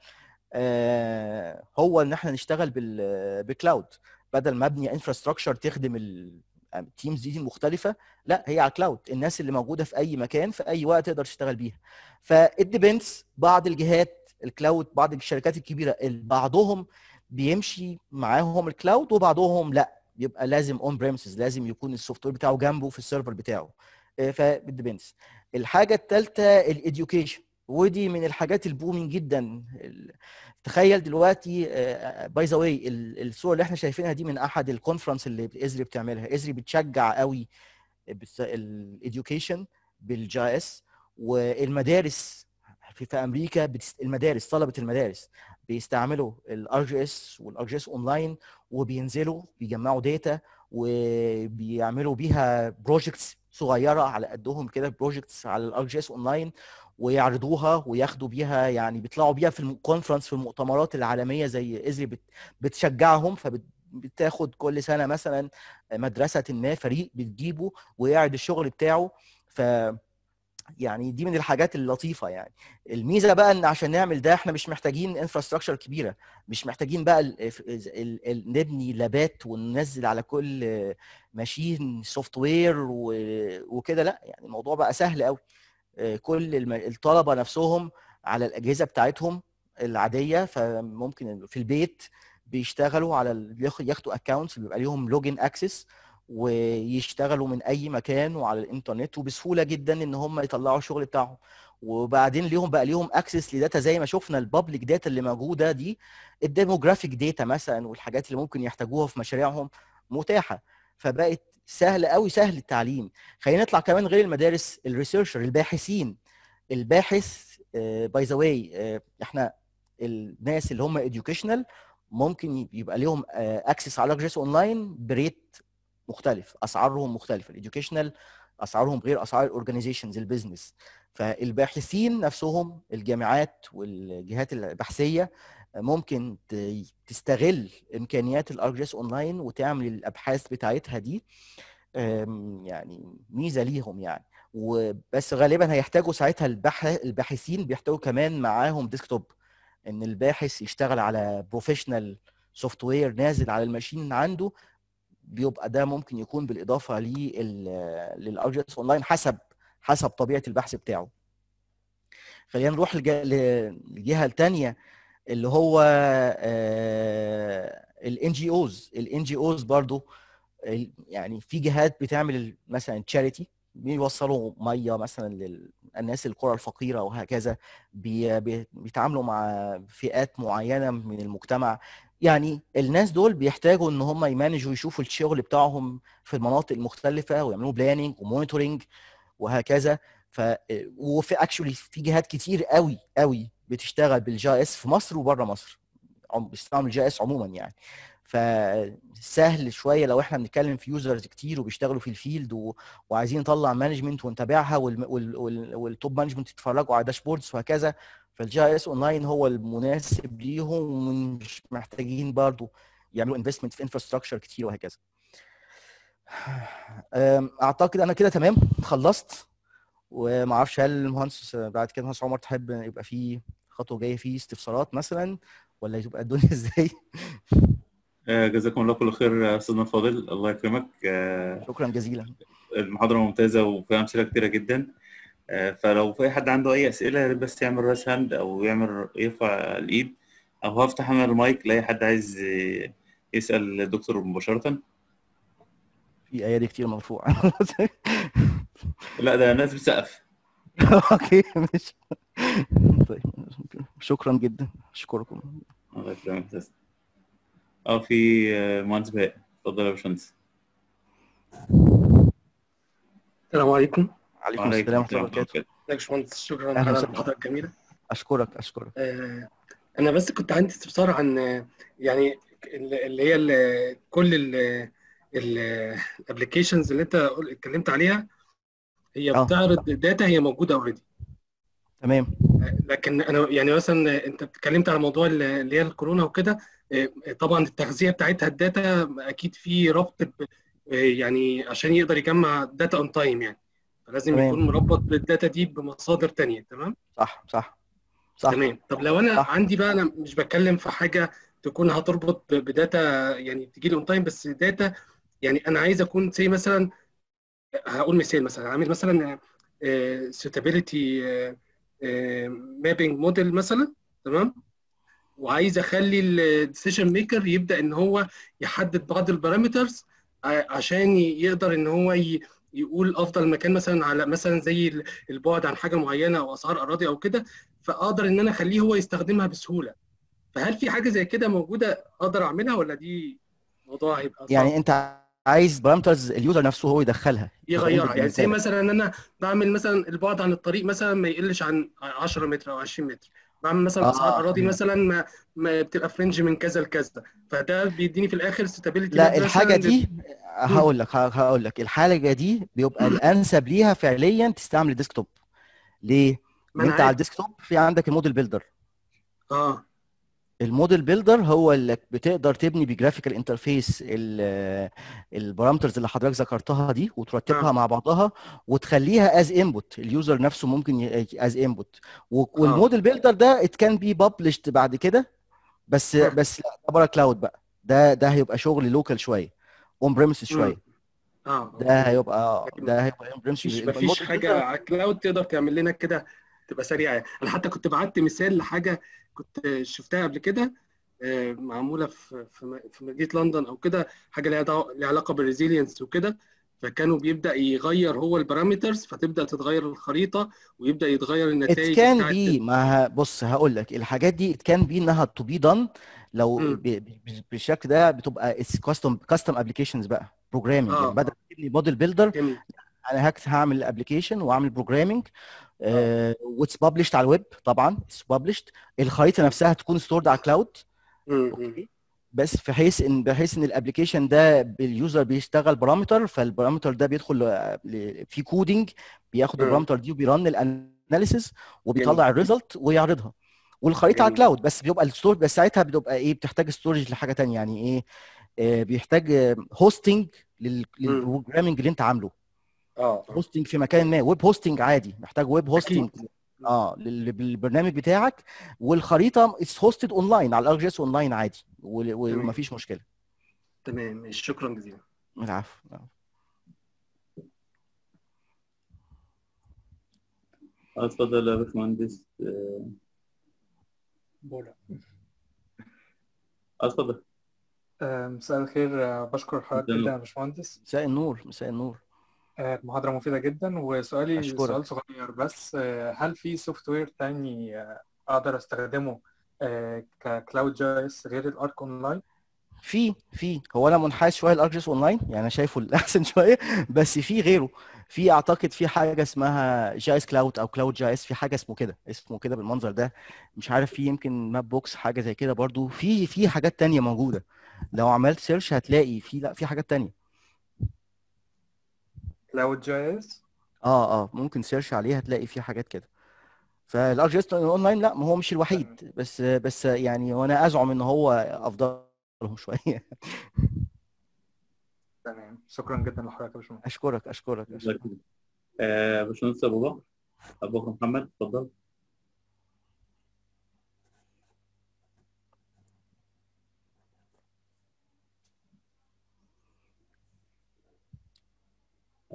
آه، هو ان احنا نشتغل بالكلاود بدل ما ابني انفراستراكشر تخدم التيمز دي, المختلفه لا هي على الكلاود الناس اللي موجوده في اي مكان في اي وقت تقدر تشتغل بيها فالديبندز بعض الجهات الكلاود بعض الشركات الكبيره بعضهم بيمشي معاهم الكلاود وبعضهم لا يبقى لازم اون بريمسز لازم يكون السوفت وير بتاعه جنبه في السيرفر بتاعه آه، فبتدبنس الحاجه الثالثه الاديوكيشن ودي من الحاجات البومين جدا تخيل دلوقتي باي ذا واي الصوره اللي احنا شايفينها دي من احد الكونفرنس اللي ازري بتعملها ازري بتشجع قوي الاديوكيشن بالجي اس والمدارس في امريكا المدارس طلبه المدارس بيستعملوا الار جي اس والار جي اس اونلاين وبينزلوا بيجمعوا داتا وبيعملوا بيها بروجكتس صغيره على قدهم كده بروجكتس على الار جي اس اونلاين ويعرضوها وياخدوا بيها يعني بيطلعوا بيها في الكونفرنس في المؤتمرات العالميه زي ازري بتشجعهم فبتاخد كل سنه مثلا مدرسه ما فريق بتجيبه ويعرض الشغل بتاعه ف يعني دي من الحاجات اللطيفه يعني الميزه بقى ان عشان نعمل ده احنا مش محتاجين انفراستراكشر كبيره مش محتاجين بقى الـ الـ الـ نبني لابات وننزل على كل ماشين سوفت وير وكده لا يعني الموضوع بقى سهل قوي آه، كل الطلبه نفسهم على الاجهزه بتاعتهم العاديه فممكن في البيت بيشتغلوا على ياخدوا اكونتس بيبقى ليهم لوجن اكسس ويشتغلوا من اي مكان وعلى الانترنت وبسهوله جدا ان هم يطلعوا الشغل بتاعهم وبعدين ليهم بقى ليهم اكسس لداتا زي ما شفنا البابليك داتا اللي موجوده دي الديموغرافيك داتا مثلا والحاجات اللي ممكن يحتاجوها في مشاريعهم متاحه فبقت سهل قوي سهل التعليم خلينا نطلع كمان غير المدارس الريسيرشر الباحثين الباحث باي ذا واي احنا الناس اللي هم educational ممكن يبقى ليهم اكسس آه، على جيس اونلاين بريت مختلف اسعارهم مختلفه الاديوكيشنال اسعارهم غير اسعار الاورجنايزيشنز البيزنس فالباحثين نفسهم الجامعات والجهات البحثيه ممكن تستغل امكانيات الارك اونلاين وتعمل الابحاث بتاعتها دي يعني ميزه ليهم يعني وبس غالبا هيحتاجوا ساعتها الباحثين بيحتاجوا كمان معاهم ديسكتوب ان الباحث يشتغل على بروفيشنال سوفت وير نازل على الماشين عنده بيبقى ده ممكن يكون بالاضافه للار جي اس اونلاين حسب حسب طبيعه البحث بتاعه خلينا نروح للجهه الثانيه اللي هو الان جي اوز الان جي اوز برضو يعني في جهات بتعمل مثلا تشاريتي بيوصلوا ميه مثلا للناس القرى الفقيره وهكذا بيتعاملوا مع فئات معينه من المجتمع يعني الناس دول بيحتاجوا ان هم يمانجوا ويشوفوا الشغل بتاعهم في المناطق المختلفه ويعملوا بلاننج ومونيتورنج وهكذا ف وفي اكشولي في جهات كتير قوي قوي بتشتغل بالجي اس في مصر وبره مصر بيستعمل جي اس عموما يعني فسهل شويه لو احنا بنتكلم في يوزرز كتير وبيشتغلوا في الفيلد و... وعايزين نطلع مانجمنت ونتابعها وال... وال... والتوب مانجمنت يتفرجوا على داشبوردز وهكذا فالجي اي اس اونلاين هو المناسب ليهم ومش محتاجين برضه يعملوا انفستمنت في انفراستراكشر كتير وهكذا. اعتقد انا كده تمام خلصت وما اعرفش هل المهندس بعد كده المهندس عمر تحب يبقى في خطوه جايه في استفسارات مثلا ولا تبقى الدنيا [LAUGHS] ازاي؟ آه، جزاكم الله كل خير استاذنا فاضل الله يكرمك آه، شكرا جزيلا المحاضره ممتازه وفيها امثله كثيره جدا آه، فلو في حد عنده اي اسئله بس يعمل راس هاند او يعمل يرفع الايد او هفتح انا المايك لاي حد عايز يسال الدكتور مباشره في ايادي كتير مرفوعه لا ده ناس بتسقف [LAUGHS] اوكي ماشي طيب شكرا جدا اشكركم الله يكرمك اه في مهندس بهاء اتفضل يا باشمهندس السلام عليكم وعليكم السلام ورحمه الله وبركاته باشمهندس شكرا على حضرتك الجميله اشكرك اشكرك آه انا بس كنت عندي استفسار عن يعني اللي هي اللي كل الابلكيشنز اللي انت اتكلمت عليها هي آه. بتعرض داتا هي موجوده اوريدي تمام آه، لكن انا يعني مثلا انت اتكلمت على موضوع اللي هي الكورونا وكده آه، طبعا التغذيه بتاعتها الداتا اكيد في ربط آه، يعني عشان يقدر يجمع داتا اون تايم يعني فلازم يكون مربط بالداتا دي بمصادر تانية تمام صح صح صح تمام طب لو انا صح. عندي بقى انا مش بتكلم في حاجه تكون هتربط بداتا يعني تجي لي اون تايم بس داتا يعني انا عايز اكون زي مثلا هقول مثال مثلا عامل مثلا سوتابيلتي مابينج موديل مثلا تمام وعايز اخلي الديسيشن ميكر يبدا ان هو يحدد بعض البارامترز عشان يقدر ان هو ي... يقول افضل مكان مثلا على مثلا زي البعد عن حاجه معينه او اسعار اراضي او كده فاقدر ان انا اخليه هو يستخدمها بسهوله فهل في حاجه زي كده موجوده اقدر اعملها ولا دي موضوع هيبقى صعب؟ يعني انت عايز بارامترز اليوزر نفسه هو يدخلها يغيرها يعني زي مثلا ان انا بعمل مثلا البعد عن الطريق مثلا ما يقلش عن 10 متر او 20 متر بعمل مثلا اسعار آه. اراضي مثلا ما, ما بتبقى فرنج من كذا لكذا فده بيديني في الاخر ستابيليتي لا الحاجه دي هقول لك هقول لك الحاجه دي بيبقى الانسب ليها فعليا تستعمل الديسكتوب ليه؟ انت عارف. على الديسكتوب في عندك الموديل بيلدر اه الموديل بيلدر هو اللي بتقدر تبني بجرافيكال انترفيس البارامترز اللي حضرتك ذكرتها دي وترتبها اه. مع بعضها وتخليها از انبوت اليوزر نفسه ممكن از انبوت اه. والموديل بيلدر ده ات كان بي ببلشت بعد كده بس اه. بس لا بره كلاود بقى ده ده هيبقى شغل لوكال شويه اون بريمسز شويه اه ده هيبقى أيوه. ده هيبقى اون بريمسز مفيش حاجه على الكلاود تقدر تعمل لنا كده تبقى سريعه انا حتى كنت بعت مثال لحاجه كنت شفتها قبل كده آه، معموله في في مدينه لندن او كده حاجه ليها علاقه بالريزيلينس وكده فكانوا بيبدا يغير هو البارامترز فتبدا تتغير الخريطه ويبدا يتغير النتائج كان بي ما بص هقول لك الحاجات دي كان بي انها تو بي دان لو بالشكل ده بتبقى كاستم كاستم ابلكيشنز بقى بروجرامنج يعني. آه. بدل تبني موديل بيلدر انا هعمل ابلكيشن واعمل بروجرامنج آه، واتس بابلشت على الويب طبعا اتس ببلشد الخريطه نفسها تكون ستورد على كلاود بس في حيث ان بحيث ان الابلكيشن ده باليوزر بيشتغل بارامتر فالبارامتر ده بيدخل آه، في كودنج بياخد البارامتر دي وبيرن الاناليسيز وبيطلع الريزلت ويعرضها والخريطه على الكلاود بس بيبقى الستور بس ساعتها بتبقى ايه بتحتاج ستورج لحاجه ثانيه يعني ايه آه، بيحتاج هوستنج للبروجرامنج اللي انت عامله اه هوستنج في مكان ما ويب هوستنج عادي محتاج ويب هوستنج اه للبرنامج بتاعك والخريطه اتس هوستد اونلاين على الار جي اس اونلاين عادي ومفيش مشكله تمام شكرا جزيلا العفو اتفضل يا باشمهندس بولا اتفضل آه، مساء الخير آه، بشكر حضرتك يا باشمهندس مساء النور مساء النور آه، محاضرة مفيدة جدا وسؤالي أشكرك. سؤال صغير بس آه، هل في سوفت وير تاني آه، اقدر استخدمه ككلاود جي اس غير الارك اونلاين؟ في في هو انا منحاز شويه لارك جي اس اونلاين يعني شايفه [LAUGHS] الاحسن شويه بس في غيره في اعتقد في حاجه اسمها جي اس كلاود او كلاود جي اس في حاجه اسمه كده اسمه كده بالمنظر ده مش عارف في يمكن ماب بوكس حاجه زي كده برضو في في حاجات تانية موجوده لو عملت سيرش هتلاقي في لا في حاجات تانية كلاود جايز اه اه ممكن سيرش عليها هتلاقي في حاجات كده فالار جي اس اونلاين لا ما هو مش الوحيد بس بس يعني وانا ازعم ان هو افضلهم [LAUGHS] شويه تمام شكرا جدا لحضرتك يا باشمهندس اشكرك اشكرك اشكرك آه، باشمهندس ابو بكر ابو بكر محمد اتفضل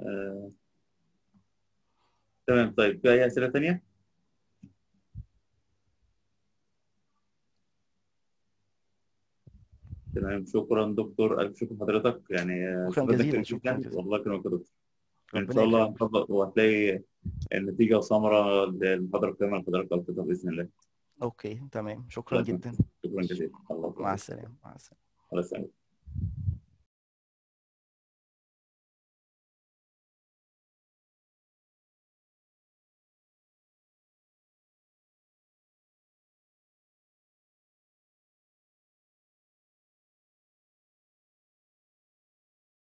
آه، تمام طيب في أي أسئلة ثانية؟ تمام شكرا دكتور ألف شكر حضرتك يعني شكرا جزيلا شكرا يعني، جزيلا والله كان دكتور ان شاء الله وهتلاقي النتيجه وثمره للمحاضره القادمه لحضرتك او باذن الله اوكي تمام شكرا جدا شكرا جزيلا مع السلامه مع السلامه